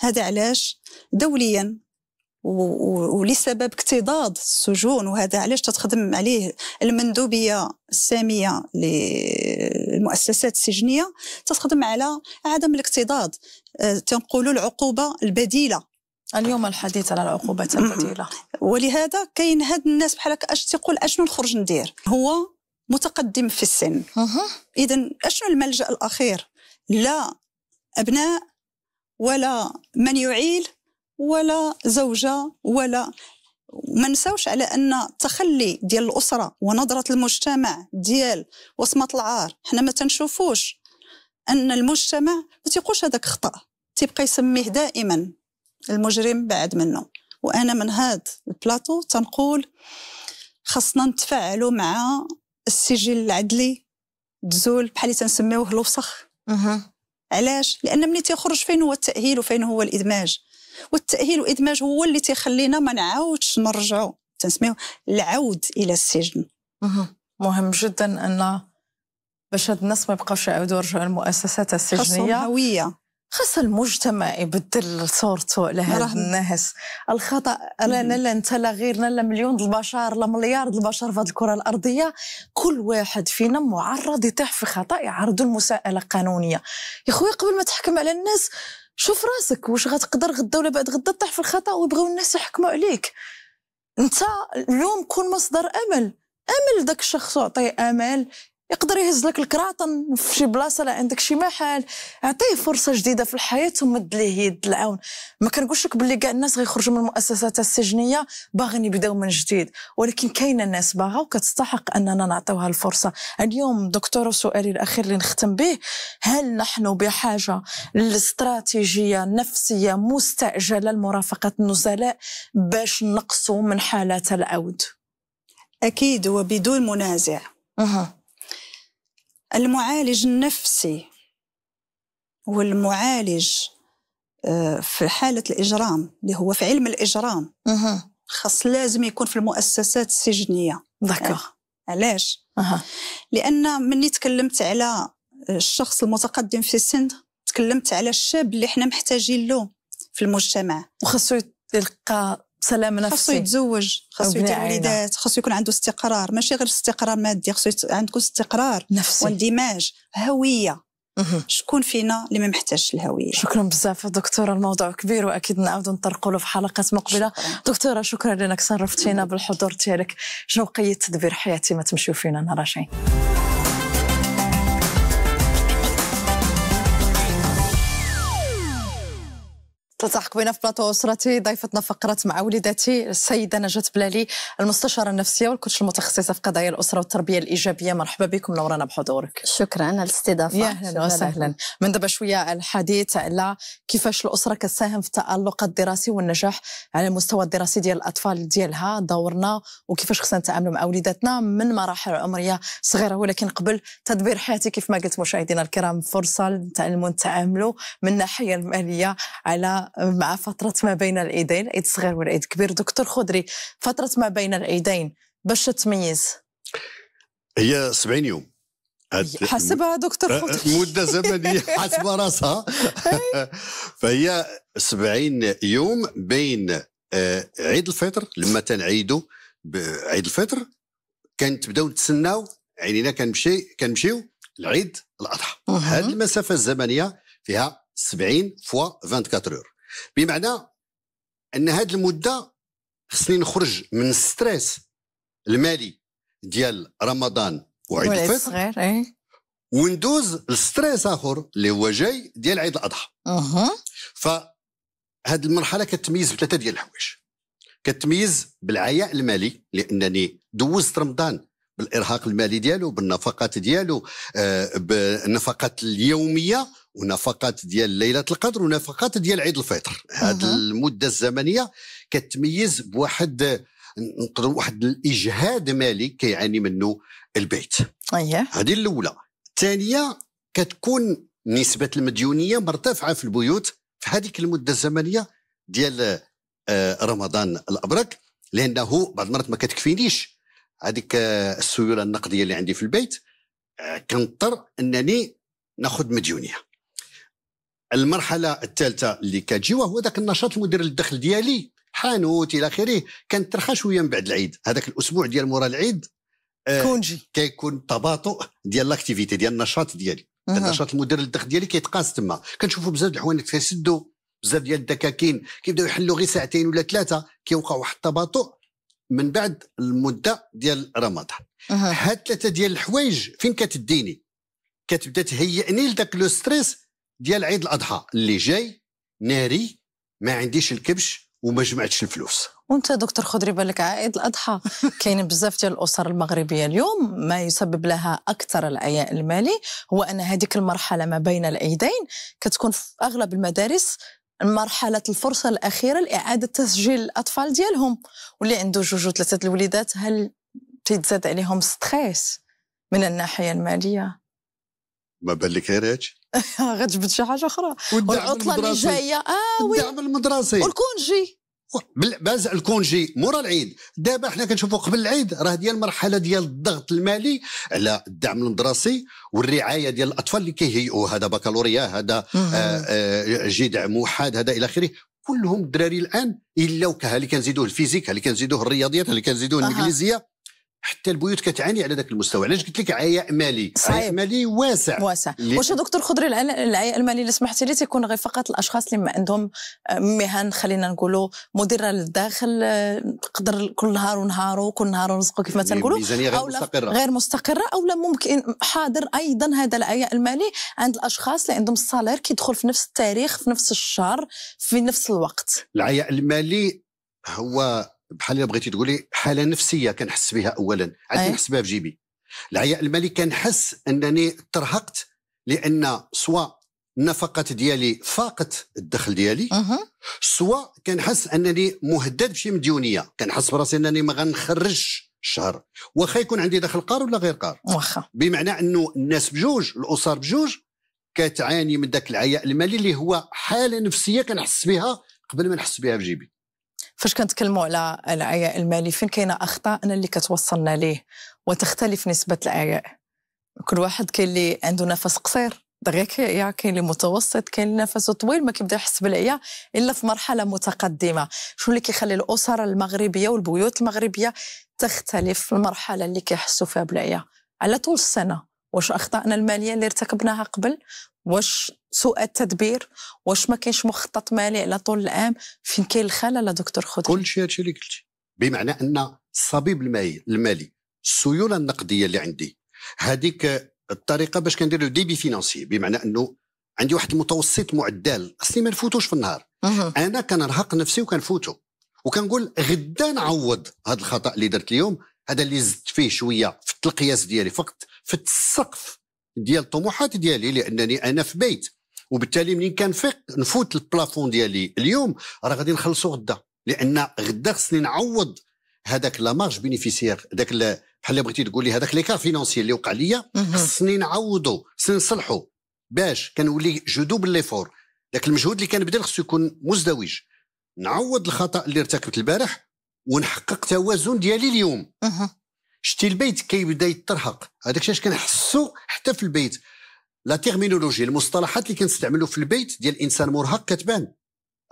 هذا علاش دوليا ولسبب اكتضاض السجون وهذا علاش تتخدم عليه المندوبيه الساميه للمؤسسات السجنيه تتخدم على عدم الاكتضاض آه، تنقولوا العقوبه البديله اليوم الحديث على العقوبات البديله ولهذا كاين هاد الناس بحال هكا اش تيقول اشنو نخرج ندير هو متقدم في السن إذا أشنو الملجأ الأخير لا أبناء ولا من يعيل ولا زوجة ولا ما نساوش على ان التخلي ديال الاسره ونظره المجتمع ديال وصمه العار حنا ما تنشوفوش ان المجتمع ما تيقولش هذاك خطا تيبقى يسميه دائما المجرم بعد منه وانا من هاد البلاطو تنقول خاصنا نتفاعلوا مع السجل العدلي تزول بحال تنسميوه الوسخ علاش لان ملي تيخرج فين هو التاهيل وفين هو الادماج والتاهيل والادماج هو اللي تيخلينا ما نعاودش نرجعوا تنسميوه العود الى السجن مهم جدا ان باش هاد الناس ما يبقاوش يعاودوا يرجعوا للمؤسسات السجنيه هويه خاص المجتمع يبدل صورته لهذا الناس الخطا لا لا انت لا غيرنا لا مليون البشر لا مليار البشر في هذه الكره الارضيه كل واحد فينا معرض يطيح في خطا يعرض المساءله قانونيه يا خويا قبل ما تحكم على الناس شوف راسك واش غتقدر غدا ولا بعد غدا تطيح في الخطا ويبغيو الناس يحكموا عليك انت اليوم كون مصدر امل امل داك الشخص اعطيه امل يقدر يهز لك الكراطن في شي بلاصه لا عندك شي محل اعطيه فرصه جديده في الحياه ومد ليه يد العون ما كنقولش لك باللي كاع الناس غيخرجوا من المؤسسات السجنيه باغين يبداو من جديد ولكن كاينه الناس باغا وكتستحق اننا نعطيوها الفرصه اليوم دكتور سؤالي الاخير اللي نختم به هل نحن بحاجه لاستراتيجيه نفسيه مستعجله لمرافقه النزلاء باش نقصوا من حالات العود اكيد وبدون منازع أه. المعالج النفسي والمعالج آه، في حالة الإجرام اللي هو في علم الإجرام خاص لازم يكون في المؤسسات السجنية ذكر آه. علاش؟ لأن مني تكلمت على آه، الشخص المتقدم في السن تكلمت على الشاب اللي احنا محتاجين له في المجتمع وخاصو يلقى سلام نفسي خاصو يتزوج خاصو يدير وليدات خاصو يكون عنده استقرار ماشي غير استقرار مادي خاصو يت... عندكم استقرار نفسي واندماج هويه شكون فينا اللي ما محتاجش الهويه شكرا بزاف دكتوره الموضوع كبير واكيد نعاودوا نطرقوا له في حلقات مقبله شكرا. دكتوره شكرا لانك صرفتينا بالحضور ديالك شوقيه تدبير حياتي ما تمشيو فينا نهار تلتحق بنا في بلاطو اسرتي ضيفتنا فقرات مع وليداتي السيده نجاة بلالي المستشاره النفسيه والكوتش المتخصصه في قضايا الاسره والتربيه الايجابيه مرحبا بكم نورانا بحضورك شكرا على الاستضافه يا اهلا وسهلا من دابا شويه الحديث على كيفاش الاسره كتساهم في التالق الدراسي والنجاح على المستوى الدراسي ديال الاطفال ديالها دورنا وكيفاش خصنا نتعاملوا مع وليداتنا من مراحل عمريه صغيره ولكن قبل تدبير حياتي كيف ما قلت مشاهدينا الكرام فرصه نتعلموا نتعاملوا من الناحيه الماليه على مع فتره ما بين الايدين العيد الصغير والإيد الكبير دكتور خضري فتره ما بين العيدين باش تميز هي 70 يوم حسبها دكتور أه، أه، خضري مدة زمنية حسب راسها فهي 70 يوم بين آه، عيد الفطر لما تنعيدوا عيد الفطر كانت بداو نتسناو عينينا كنمشي كنمشيو لعيد الاضحى هذه المسافه الزمنيه فيها 70 فوا 24 اور بمعنى ان هذه المده خصني نخرج من الستريس المالي ديال رمضان وعيد الفطر إيه. وندوز لستريس اخر اللي هو جاي ديال عيد الاضحى اها فهاد المرحله كتميز بثلاثه ديال الحوايج كتميز بالعياء المالي لانني دوزت رمضان بالارهاق المالي ديالو بالنفقات ديالو آه بالنفقات اليوميه ونفقات ديال ليله القدر ونفقات ديال عيد الفطر هذه المده الزمنيه كتميز بواحد نقدروا واحد الاجهاد مالي كيعاني منه البيت اييه طيب. هذه الاولى الثانيه كتكون نسبه المديونيه مرتفعه في البيوت في هذيك المده الزمنيه ديال آه، رمضان الابرك لانه بعض المرات ما كتكفينيش هذيك آه، السيوله النقديه اللي عندي في البيت آه، كنضطر انني ناخذ مديونيه المرحله الثالثه اللي كتجي وهو ذاك النشاط المدير للدخل ديالي حانوت الى اخره كانت ترخى شويه من بعد العيد هذاك الاسبوع ديال مورا العيد آه كونجي كيكون تباطؤ ديال لاكتيفيتي ديال النشاط ديالي أه. النشاط المدير للدخل ديالي كيتقاس تما كنشوفوا بزاف د الحوانت كيسدوا بزاف ديال الدكاكين كيبداو يحلوا غير ساعتين ولا ثلاثه كيوقع واحد التباطؤ من بعد المده ديال رمضان هاد ثلاثه ديال الحوايج فين كتديني كتبدا تهيئني لذاك لو ستريس ديال عيد الاضحى اللي جاي ناري ما عنديش الكبش وما جمعتش الفلوس وانت دكتور خضري بالك عائد الاضحى كاين بزاف ديال الاسر المغربيه اليوم ما يسبب لها اكثر العياء المالي هو ان هذيك المرحله ما بين العيدين كتكون في اغلب المدارس مرحلة الفرصة الأخيرة لإعادة تسجيل الأطفال ديالهم واللي عنده جوج ثلاثة الوليدات هل تيتزاد عليهم ستريس من الناحية المالية ما بالك غير هادشي غتجبد شي حاجه اخرى والعطله اللي جايه اه وي الدعم المدرسي والكونجي باز الكونجي مورا العيد دابا حنا كنشوفوا قبل العيد راه ديال المرحله ديال الضغط المالي على الدعم المدرسي والرعايه ديال الاطفال اللي كيهيئوا هذا بكالوريا هذا آه، آه، جدع موحد هذا الى اخره كلهم الدراري الان الا وكا اللي كنزيدوه الفيزيك اللي كنزيدوه الرياضيات اللي كنزيدوه الانجليزيه حتى البيوت كتعاني على ذاك المستوى علاش قلت لك عياء مالي عياء مالي واسع واسع واش دكتور خضري العياء المالي اللي سمحتي لي تيكون غير فقط الاشخاص اللي ما عندهم آه، مهن خلينا نقولوا مديره للداخل تقدر آه، كل نهار ونهار كل نهار ورزقه كيف ما يعني تنقولوا ميزانيه غير مستقره غير مستقره او لا ممكن حاضر ايضا هذا العياء المالي عند الاشخاص اللي عندهم الصالير كيدخل في نفس التاريخ في نفس الشهر في نفس الوقت العياء المالي هو بحال بغيتي تقولي حاله نفسيه كنحس بها اولا عاد نحس بها في جيبي العياء المالي كنحس انني ترهقت لان سواء النفقات ديالي فاقت الدخل ديالي سواء كنحس انني مهدد بشي مديونيه كنحس براسي انني ما غنخرجش الشهر واخا يكون عندي دخل قار ولا غير قار واخا بمعنى انه الناس بجوج الاسر بجوج كتعاني من ذاك العياء المالي اللي هو حاله نفسيه كنحس بها قبل ما نحس بها في جيبي فاش كنتكلموا على العياء المالي فين كاينه انا اللي كتوصلنا ليه وتختلف نسبه العياء كل واحد كاين اللي عنده نفس قصير دغيا كيعيا كاين اللي متوسط كاين اللي نفسه طويل ما كيبدا يحس بالعيا الا في مرحله متقدمه شو اللي كيخلي الاسر المغربيه والبيوت المغربيه تختلف في المرحله اللي كيحسوا فيها بالعيا على طول السنه واش اخطائنا الماليه اللي ارتكبناها قبل واش سوء التدبير واش ما كاينش مخطط مالي على طول العام فين كاين الخلل دكتور خضر كل شيء هادشي اللي قلتي بمعنى ان الصبيب المالي السيوله النقديه اللي عندي هذيك الطريقه باش كندير لو ديبي فينانسي بمعنى انه عندي واحد المتوسط معدل خصني ما نفوتوش في النهار أه. انا كنرهق نفسي وكنفوتو وكنقول غدا نعوض هذا الخطا اللي درت اليوم هذا اللي زدت فيه شويه في القياس ديالي فقط في السقف ديال الطموحات ديالي لانني انا في بيت وبالتالي منين كنفيق نفوت البلافون ديالي اليوم راه غادي نخلصو غدا لان غدا خصني نعوض هذاك لا مارج بينيفيسير ذاك بحال بغيتي تقول لي هذاك ليكار فينونسي اللي وقع ليا خصني نعوضو خصني نصلحو باش كنولي جدو بالليفور ذاك المجهود اللي كنبذل خصو يكون مزدوج نعوض الخطا اللي ارتكبت البارح ونحقق توازن ديالي اليوم شتي البيت كيبدا يترهق هذاك الشيء كنحسو حتى في البيت لا تيرمينولوجي المصطلحات اللي كنستعملوا في البيت ديال الانسان مرهق كتبان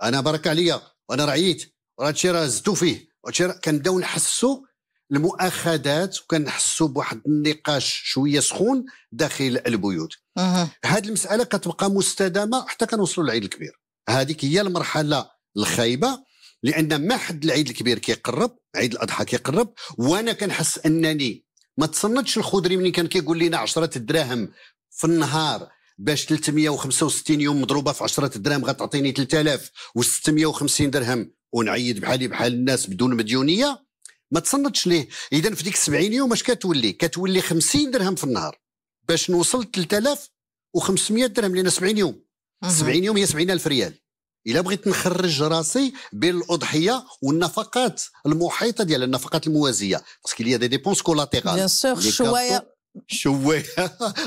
انا بارك عليا وانا رعيت راه هادشي راه زدتو فيه راه كنبداو نحسو المؤاخذات وكنحسوا بواحد النقاش شويه سخون داخل البيوت أه. هذه المساله كتبقى مستدامه حتى كنوصلوا للعيد الكبير هذيك هي المرحله الخايبه لان ما حد العيد الكبير كيقرب عيد الاضحى كيقرب وانا كنحس انني ما تصنتش الخضري ملي كان كيقول لنا 10 دراهم في النهار باش 365 يوم مضروبه في 10 دراهم غتعطيني 3650 درهم ونعيد بحالي بحال الناس بدون مديونيه ما تصنتش ليه اذا في ديك 70 يوم اش كتولي كتولي 50 درهم في النهار باش نوصل 3500 درهم لان 70 يوم 70 يوم هي 70000 ريال الا بغيت نخرج راسي بين الاضحيه والنفقات المحيطه ديال النفقات الموازيه باسكو ليا دي ديبونس كولاتيرال بيان سور شويه شويه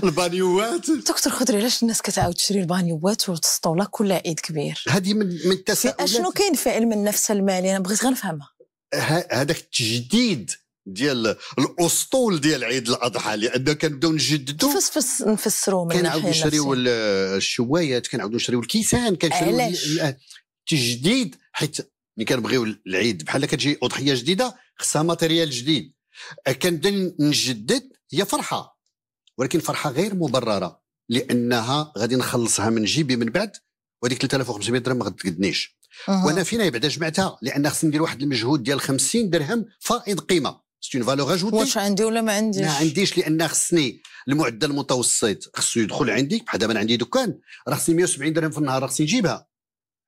البانيوات دكتور خضري علاش الناس كتعاود تشري البانيوات وتسطولا كل عيد كبير هذه من من التساؤلات اشنو كاين في علم النفس المالي انا بغيت غنفهمها هذاك التجديد ديال الاسطول ديال عيد الاضحى لان كنبداو نجددوا كيفاش نفسروا من كنعاودوا نشريو الشوايات كنعاودوا نشريو الكيسان كنشريو التجديد حيت ملي كنبغيو العيد بحال كتجي اضحيه جديده خصها ماتيريال جديد أه، كنبدا نجدد هي فرحه ولكن فرحه غير مبرره لانها غادي نخلصها من جيبي من بعد وهذيك 3500 درهم ما غتقدنيش وانا فينا بعدا جمعتها لان خصني ندير واحد المجهود ديال 50 درهم فائض قيمه سي اون فالور اجوتي واش عندي ولا ما عنديش ما عنديش لان خصني المعدل المتوسط خصو يدخل عندي بحال دابا عندي دكان راه خصني 170 درهم في النهار راه خصني نجيبها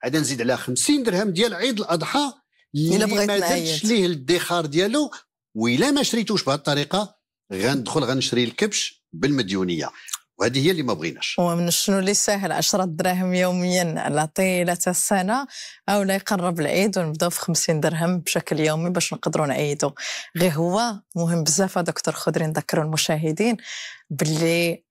عاد نزيد عليها 50 درهم ديال عيد الاضحى اللي ما درتش ليه الادخار ديالو وإلا ما شريتوش بهذه الطريقه غندخل غنشري الكبش بالمديونيه وهذه هي اللي ما بغيناش ومن شنو اللي ساهل 10 دراهم يوميا على طيله السنه او لا يقرب العيد ونبداو في 50 درهم بشكل يومي باش نقدروا نعيدوا غير هو مهم بزاف دكتور خضري نذكروا المشاهدين باللي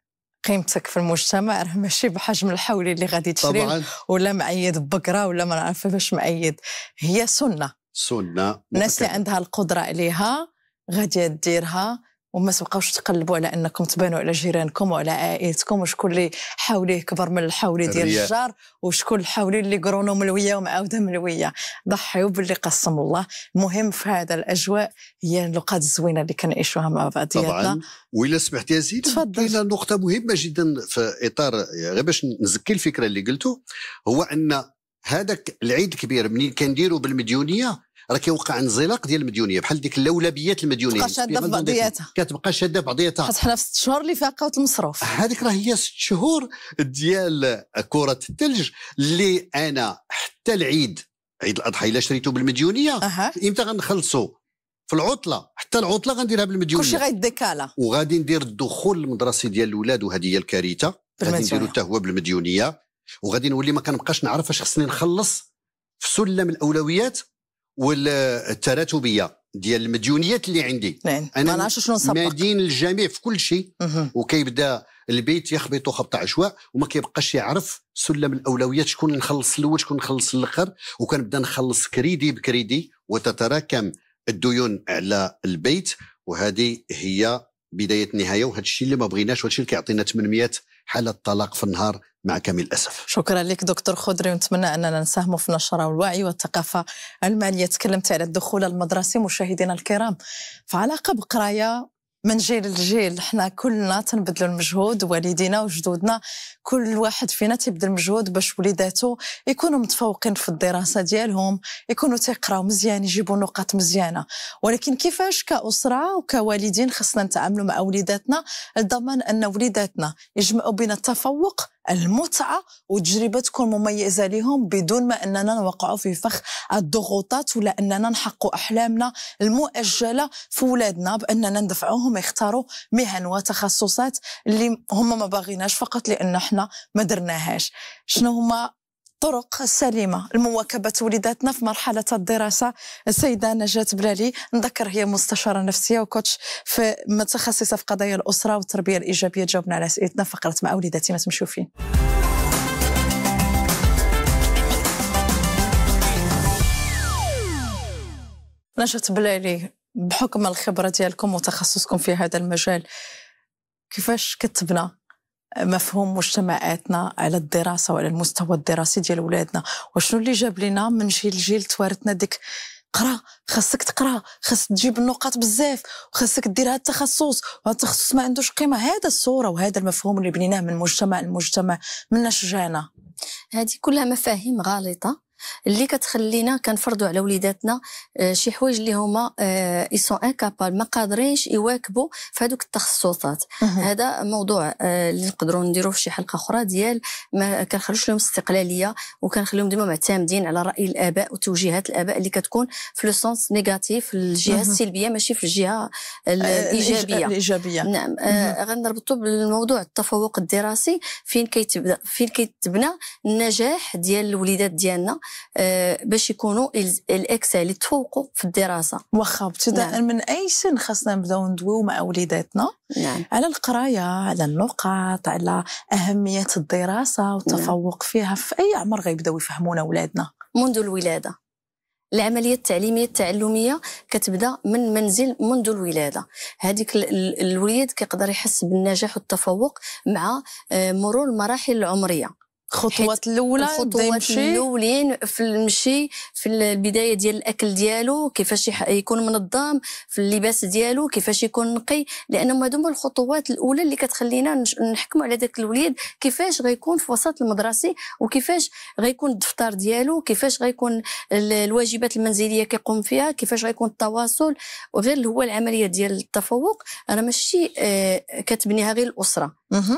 قيمتك في المجتمع راه ماشي بحجم الحولي اللي غادي تشري ولا معيد بقره ولا ما نعرف باش معيد هي سنه سنه الناس اللي عندها القدره عليها غادي ديرها وما تبقاوش تقلبوا على انكم تبانوا على جيرانكم وعلى عائلتكم وشكون اللي حاوليه كبر من الحاولي ديال الجار وشكون الحاولي اللي قرونو ملويه ومعاوده ملويه ضحيوا باللي قسم الله المهم في هذا الاجواء هي النقاط الزوينه اللي كنعيشوها مع بعضياتنا طبعا وإلا سمحت يا زيد كاينه نقطه مهمه جدا في اطار غير باش نزكي الفكره اللي قلتو هو ان هذاك العيد الكبير منين كنديروا بالمديونيه راه كيوقع انزلاق ديال المديونيه بحال ديك اللولبيات المديونيه كتبقى شاده في بعضياتها كتبقى شاده في بعضياتها حنا في ست شهور اللي فيها قوت المصروف هذيك راه هي ست شهور ديال كره الثلج اللي انا حتى العيد عيد الاضحى الا شريته بالمديونيه أه. امتى غنخلصوا في العطله حتى العطله غنديرها بالمديونيه كلشي غيديكالا وغادي ندير الدخول المدرسي ديال الاولاد وهذه هي الكارثه غادي نديرو حتى هو بالمديونيه وغادي نولي ما كنبقاش نعرف اش خصني نخلص في سلم الاولويات والتراتبيه ديال المديونيات اللي عندي نعم. انا ما شنو مدين الجميع في كل شيء وكيبدا البيت يخبط خبط عشواء وما كيبقاش يعرف سلم الاولويات شكون نخلص الاول شكون نخلص الاخر وكنبدا نخلص كريدي بكريدي وتتراكم الديون على البيت وهذه هي بدايه النهايه وهذا الشيء اللي ما بغيناش وهذا الشيء اللي كيعطينا 800 حاله طلاق في النهار مع كامل الاسف شكرا لك دكتور خضري ونتمنى اننا نساهموا في نشر الوعي والثقافه الماليه تكلمت على الدخول المدرسي مشاهدينا الكرام فعلاقه بقرايه من جيل لجيل حنا كلنا تنبذلوا المجهود والدينا وجدودنا كل واحد فينا تيبذل مجهود باش وليداته يكونوا متفوقين في الدراسه ديالهم يكونوا تيقراو مزيان يجيبوا نقاط مزيانه ولكن كيفاش كاسره وكوالدين خصنا نتعاملوا مع وليداتنا لضمان ان وليداتنا يجمعوا بين التفوق المتعة والتجربة تكون مميزة لهم بدون ما أننا نوقعوا في فخ الضغوطات ولا أننا نحقوا أحلامنا المؤجلة في ولادنا بأننا ندفعوهم انهم يختاروا مهن وتخصصات اللي هما ما باغيناش فقط لان احنا ما درناهاش شنو هما الطرق السليمة لمواكبة وليداتنا في مرحلة الدراسة السيدة نجاة بلالي نذكر هي مستشارة نفسية وكوتش في متخصصة في قضايا الأسرة والتربية الإيجابية جاوبنا على أسئلتنا فقرة مع وليداتي ما تمشوا فين نجاة بلالي بحكم الخبره ديالكم وتخصصكم في هذا المجال كيفاش كتبنا مفهوم مجتمعاتنا على الدراسه وعلى المستوى الدراسي ديال ولادنا وشنو اللي جاب لنا من جيل لجيل توارثنا ديك قرا خاصك تقرا خاصك تجيب النقاط بزاف وخاصك دير هذا التخصص وهذا التخصص ما عندوش قيمه هذا الصوره وهذا المفهوم اللي بنيناه من مجتمع لمجتمع من شجعنا هذه كلها مفاهيم غالطه اللي كتخلينا كنفرضوا على وليداتنا آه، شي حوايج اللي هما ان آه، انكابال ما قادرينش يواكبوا في هذوك التخصصات هذا موضوع آه، اللي نقدروا نديروه في شي حلقه اخرى ديال ما كنخلوش لهم استقلاليه وكنخليهم ديما معتمدين على راي الاباء وتوجيهات الاباء اللي كتكون في لو سونس نيجاتيف الجهه السلبيه ماشي في الجهه الايجابيه الايجابيه نعم غنربطوا بالموضوع التفوق الدراسي فين كيتبدا فين كيتبنى النجاح ديال الوليدات ديالنا آه، باش يكونوا الاكس اللي تفوقوا في الدراسه واخا ابتداء نعم. من اي سن خاصنا نبداو ندويو مع وليداتنا نعم. على القرايه على النقاط على اهميه الدراسه والتفوق نعم. فيها في اي عمر غيبداو يفهمونا ولادنا منذ الولاده العملية التعليمية التعلمية كتبدا من منزل منذ الولادة هذيك الوليد كيقدر يحس بالنجاح والتفوق مع آه، مرور المراحل العمرية الخطوات الاولى الخطوات الاولين في المشي في البدايه ديال الاكل ديالو كيفاش يكون منظم في اللباس ديالو كيفاش يكون نقي لانهم هما الخطوات الاولى اللي كتخلينا نحكموا على ذاك الوليد كيفاش غيكون في وسط المدرسي وكيفاش غيكون الدفتر ديالو كيفاش غيكون الواجبات المنزليه كيقوم فيها كيفاش غيكون التواصل وغير هو العمليه ديال التفوق راه ماشي آه، كتبنيها غير الاسره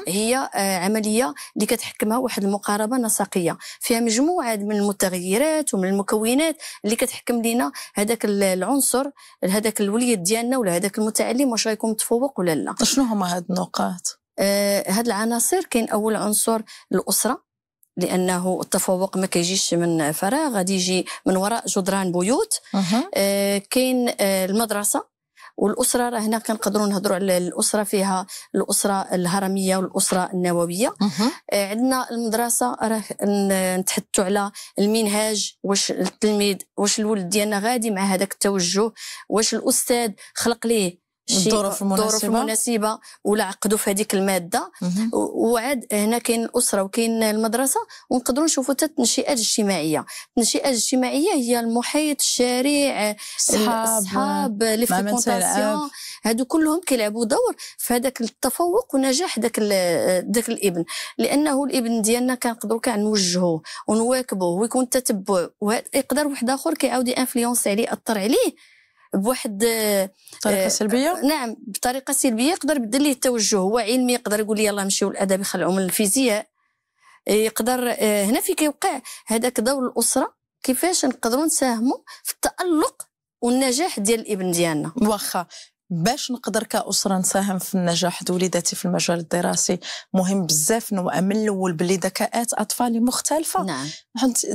هي آه، عمليه اللي كتحكمها واحد المقاربه نسقيه فيها مجموعه من المتغيرات ومن المكونات اللي كتحكم لنا هذاك العنصر هذاك الوليد ديالنا ولا هذاك المتعلم واش غيكون متفوق ولا لا شنو هما هاد النقاط آه، هاد العناصر كاين اول عنصر الاسره لانه التفوق ما كيجيش من فراغ غادي يجي من وراء جدران بيوت أه. آه كاين آه المدرسه والاسره راه هنا كنقدروا نهضروا على الاسره فيها الاسره الهرميه والاسره النوويه آه، عندنا المدرسه راه نتحدثوا على المنهاج واش التلميذ واش الولد ديالنا غادي مع هذاك التوجه واش الاستاذ خلق ليه الظروف المناسبه المناسبه ولا عقدوا في هذيك الماده وعاد هنا كاين الاسره وكاين المدرسه ونقدروا نشوفوا حتى التنشئه الاجتماعيه التنشئه الاجتماعيه هي المحيط الشارع الصحاب لي فريكونتاسيون هادو كلهم كيلعبوا دور في هذاك التفوق ونجاح ذاك ذاك الابن لانه الابن ديالنا كنقدروا كاع نوجهوه ونواكبوه ويكون تتبع ويقدر واحد اخر كيعاود ينفلونسي عليه ياثر عليه بواحد طريقه آه، سلبيه آه، نعم بطريقه سلبيه يقدر يبدل ليه التوجه هو علمي يقدر يقول لي يلاه نمشيو للادب يخلعوا من الفيزياء آه، يقدر آه هنا في كيوقع هذاك دور الاسره كيفاش نقدروا نساهموا في التالق والنجاح ديال الابن ديالنا واخا باش نقدر كأسرة نساهم في النجاح وليداتي في المجال الدراسي مهم بزاف نوع من الأول بلي ذكاءات أطفالي مختلفة نعم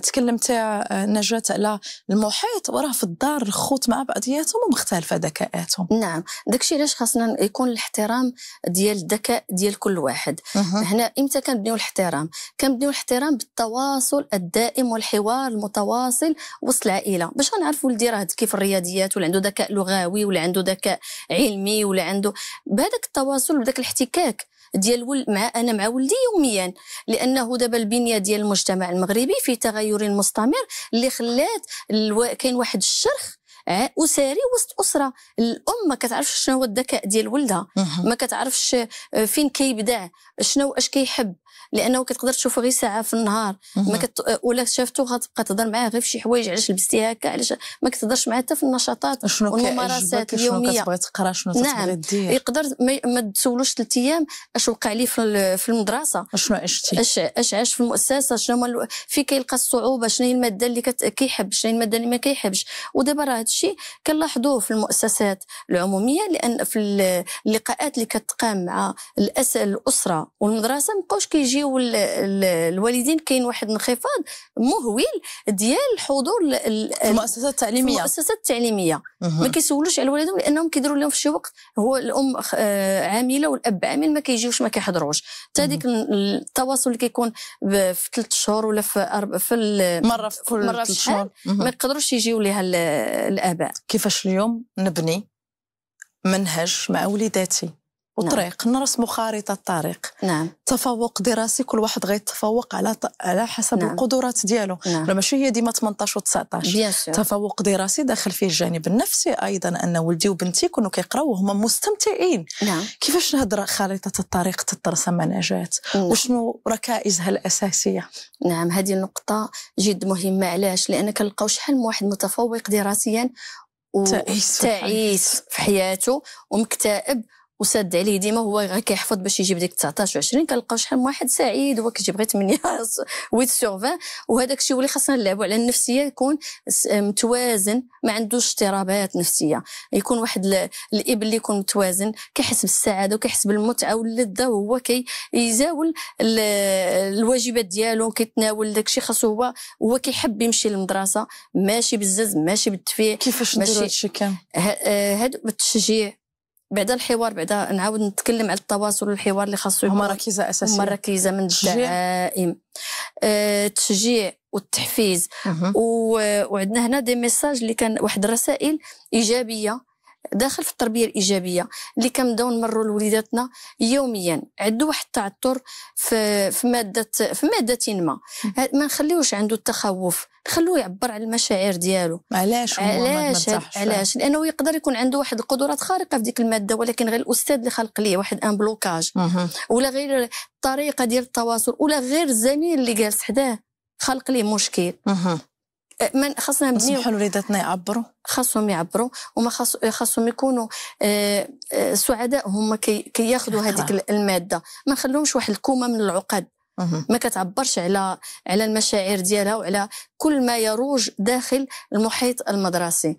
تكلمت آه، نجاة على المحيط وراه في الدار الخوت مع بعضياتهم ومختلفة ذكاءاتهم نعم داكشي علاش خاصنا يكون الاحترام ديال الذكاء ديال كل واحد مه. هنا إمتى كنبنيو الاحترام كنبنيو الاحترام بالتواصل الدائم والحوار المتواصل وسط العائلة باش غنعرفوا ولدي راه كيف الرياضيات ولا عنده ذكاء لغوي ولا عنده ذكاء علمي ولا عنده بهذاك التواصل بهذاك الاحتكاك ديال مع انا مع ولدي يوميا لانه دابا البنيه ديال المجتمع المغربي في تغير مستمر اللي خلات الو... كاين واحد الشرخ آه، اسري وسط اسره الام ما كتعرفش شنو هو الذكاء ديال ولدها ما كتعرفش آه، فين كيبدع شنو اش كيحب لانه كتقدر تشوفه غير ساعه في النهار ما كت... ولا شافتو غتبقى تهضر معاه غير في شي حوايج علاش لبستي هكا علاش ما كتهضرش معاه حتى في النشاطات والممارسات اليوميه شنو كتبغي تقرا شنو نعم دير. يقدر ما تسولوش ثلاث ايام اش وقع لي في المدرسه شنو عشتي اش اش عاش في المؤسسه شنو مال... في كيلقى الصعوبه شنو هي الماده اللي كت... كيحب شنو هي الماده اللي ما كيحبش ودابا راه هادشي كنلاحظوه في المؤسسات العموميه لان في اللقاءات اللي كتقام مع الاسره والمدرسه مابقاوش كيجيو يلقيو الوالدين كاين واحد انخفاض مهول ديال الحضور المؤسسات التعليميه المؤسسات التعليميه ما كيسولوش على ولادهم لانهم كيديروا لهم في شي وقت هو الام آه، عامله والاب عامل ما كيجيوش ما كيحضروش حتى ديك التواصل اللي كيكون في ثلاث شهور ولا في أرب... في ال... مره في مره في شهور ما يقدروش يجيو لها الاباء كيفاش اليوم نبني منهج مع وليداتي نعم. وطريق نعم. نرسموا خارطه الطريق نعم تفوق دراسي كل واحد غيتفوق على ط... على حسب نعم. القدرات ديالو نعم. ماشي هي ديما 18 و19 تفوق دراسي داخل فيه الجانب النفسي ايضا ان ولدي وبنتي كانوا كيقراو وهما مستمتعين نعم. كيفاش هاد خارطه الطريق تترسم نجات نعم. وشنو ركائزها الاساسيه نعم هذه النقطه جد مهمه علاش لان كنلقاو شحال من واحد متفوق دراسيا و... تعيس في حياته ومكتئب وساد عليه ديما هو غير كيحفظ باش يجيب ديك 19 و 20 كنلقاو شحال من واحد سعيد هو كيجيب غير 8 8 سور 20 وهذاك الشيء اللي خاصنا نلعبوا على النفسيه يكون متوازن ما عندوش اضطرابات نفسيه يكون واحد الاب اللي يكون متوازن كيحس بالسعاده وكيحس بالمتعه واللذه وهو كيزاول الواجبات ديالو كيتناول داك الشيء خاصو هو هو كيحب يمشي للمدرسه ماشي بالزز ماشي بالتفيع كيفاش هاد الشيء كامل آه، هاد بالتشجيع بعد الحوار بعدا نعاود نتكلم على التواصل والحوار اللي خاصو هما ركيزه اساسيه هما ركيزه من الدعائم آه، التشجيع أه والتحفيز و... وعندنا هنا دي ميساج اللي كان واحد الرسائل ايجابيه داخل في التربيه الايجابيه اللي كنبداو نمروا لوليداتنا يوميا عندو واحد التعثر في في ماده في ماده ما ما نخليوش عنده التخوف نخلوه يعبر على المشاعر ديالو علاش علاش علاش لانه يقدر يكون عنده واحد القدرات خارقه في ديك الماده ولكن غير الاستاذ اللي خلق ليه واحد ان بلوكاج ولا غير الطريقه ديال التواصل ولا غير الزميل اللي جالس حداه خلق ليه مشكل أه، من خاصنا نبنيو نسمحوا لوليداتنا يعبروا خاصهم يعبروا وما خاص خاصهم يكونوا أه، أه، سعداء هما كياخذوا كي هذيك الماده ما نخليهمش واحد الكومه من العقد ما كتعبرش على على المشاعر ديالها وعلى كل ما يروج داخل المحيط المدرسي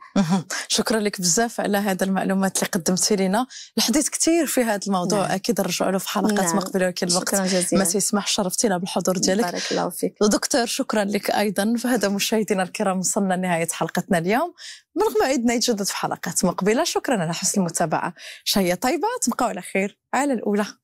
شكرا لك بزاف على هذا المعلومات اللي قدمتي لنا الحديث كثير في هذا الموضوع نعم. اكيد نرجعوا له في حلقات نعم. مقبله ولكن الوقت ما تسمح شرفتينا بالحضور ديالك بارك الله فيك دكتور شكرا لك ايضا فهذا مشاهدينا الكرام وصلنا لنهايه حلقتنا اليوم من موعدنا يتجدد في حلقات مقبله شكرا على حسن المتابعه شهيه طيبه تبقاو على خير على الاولى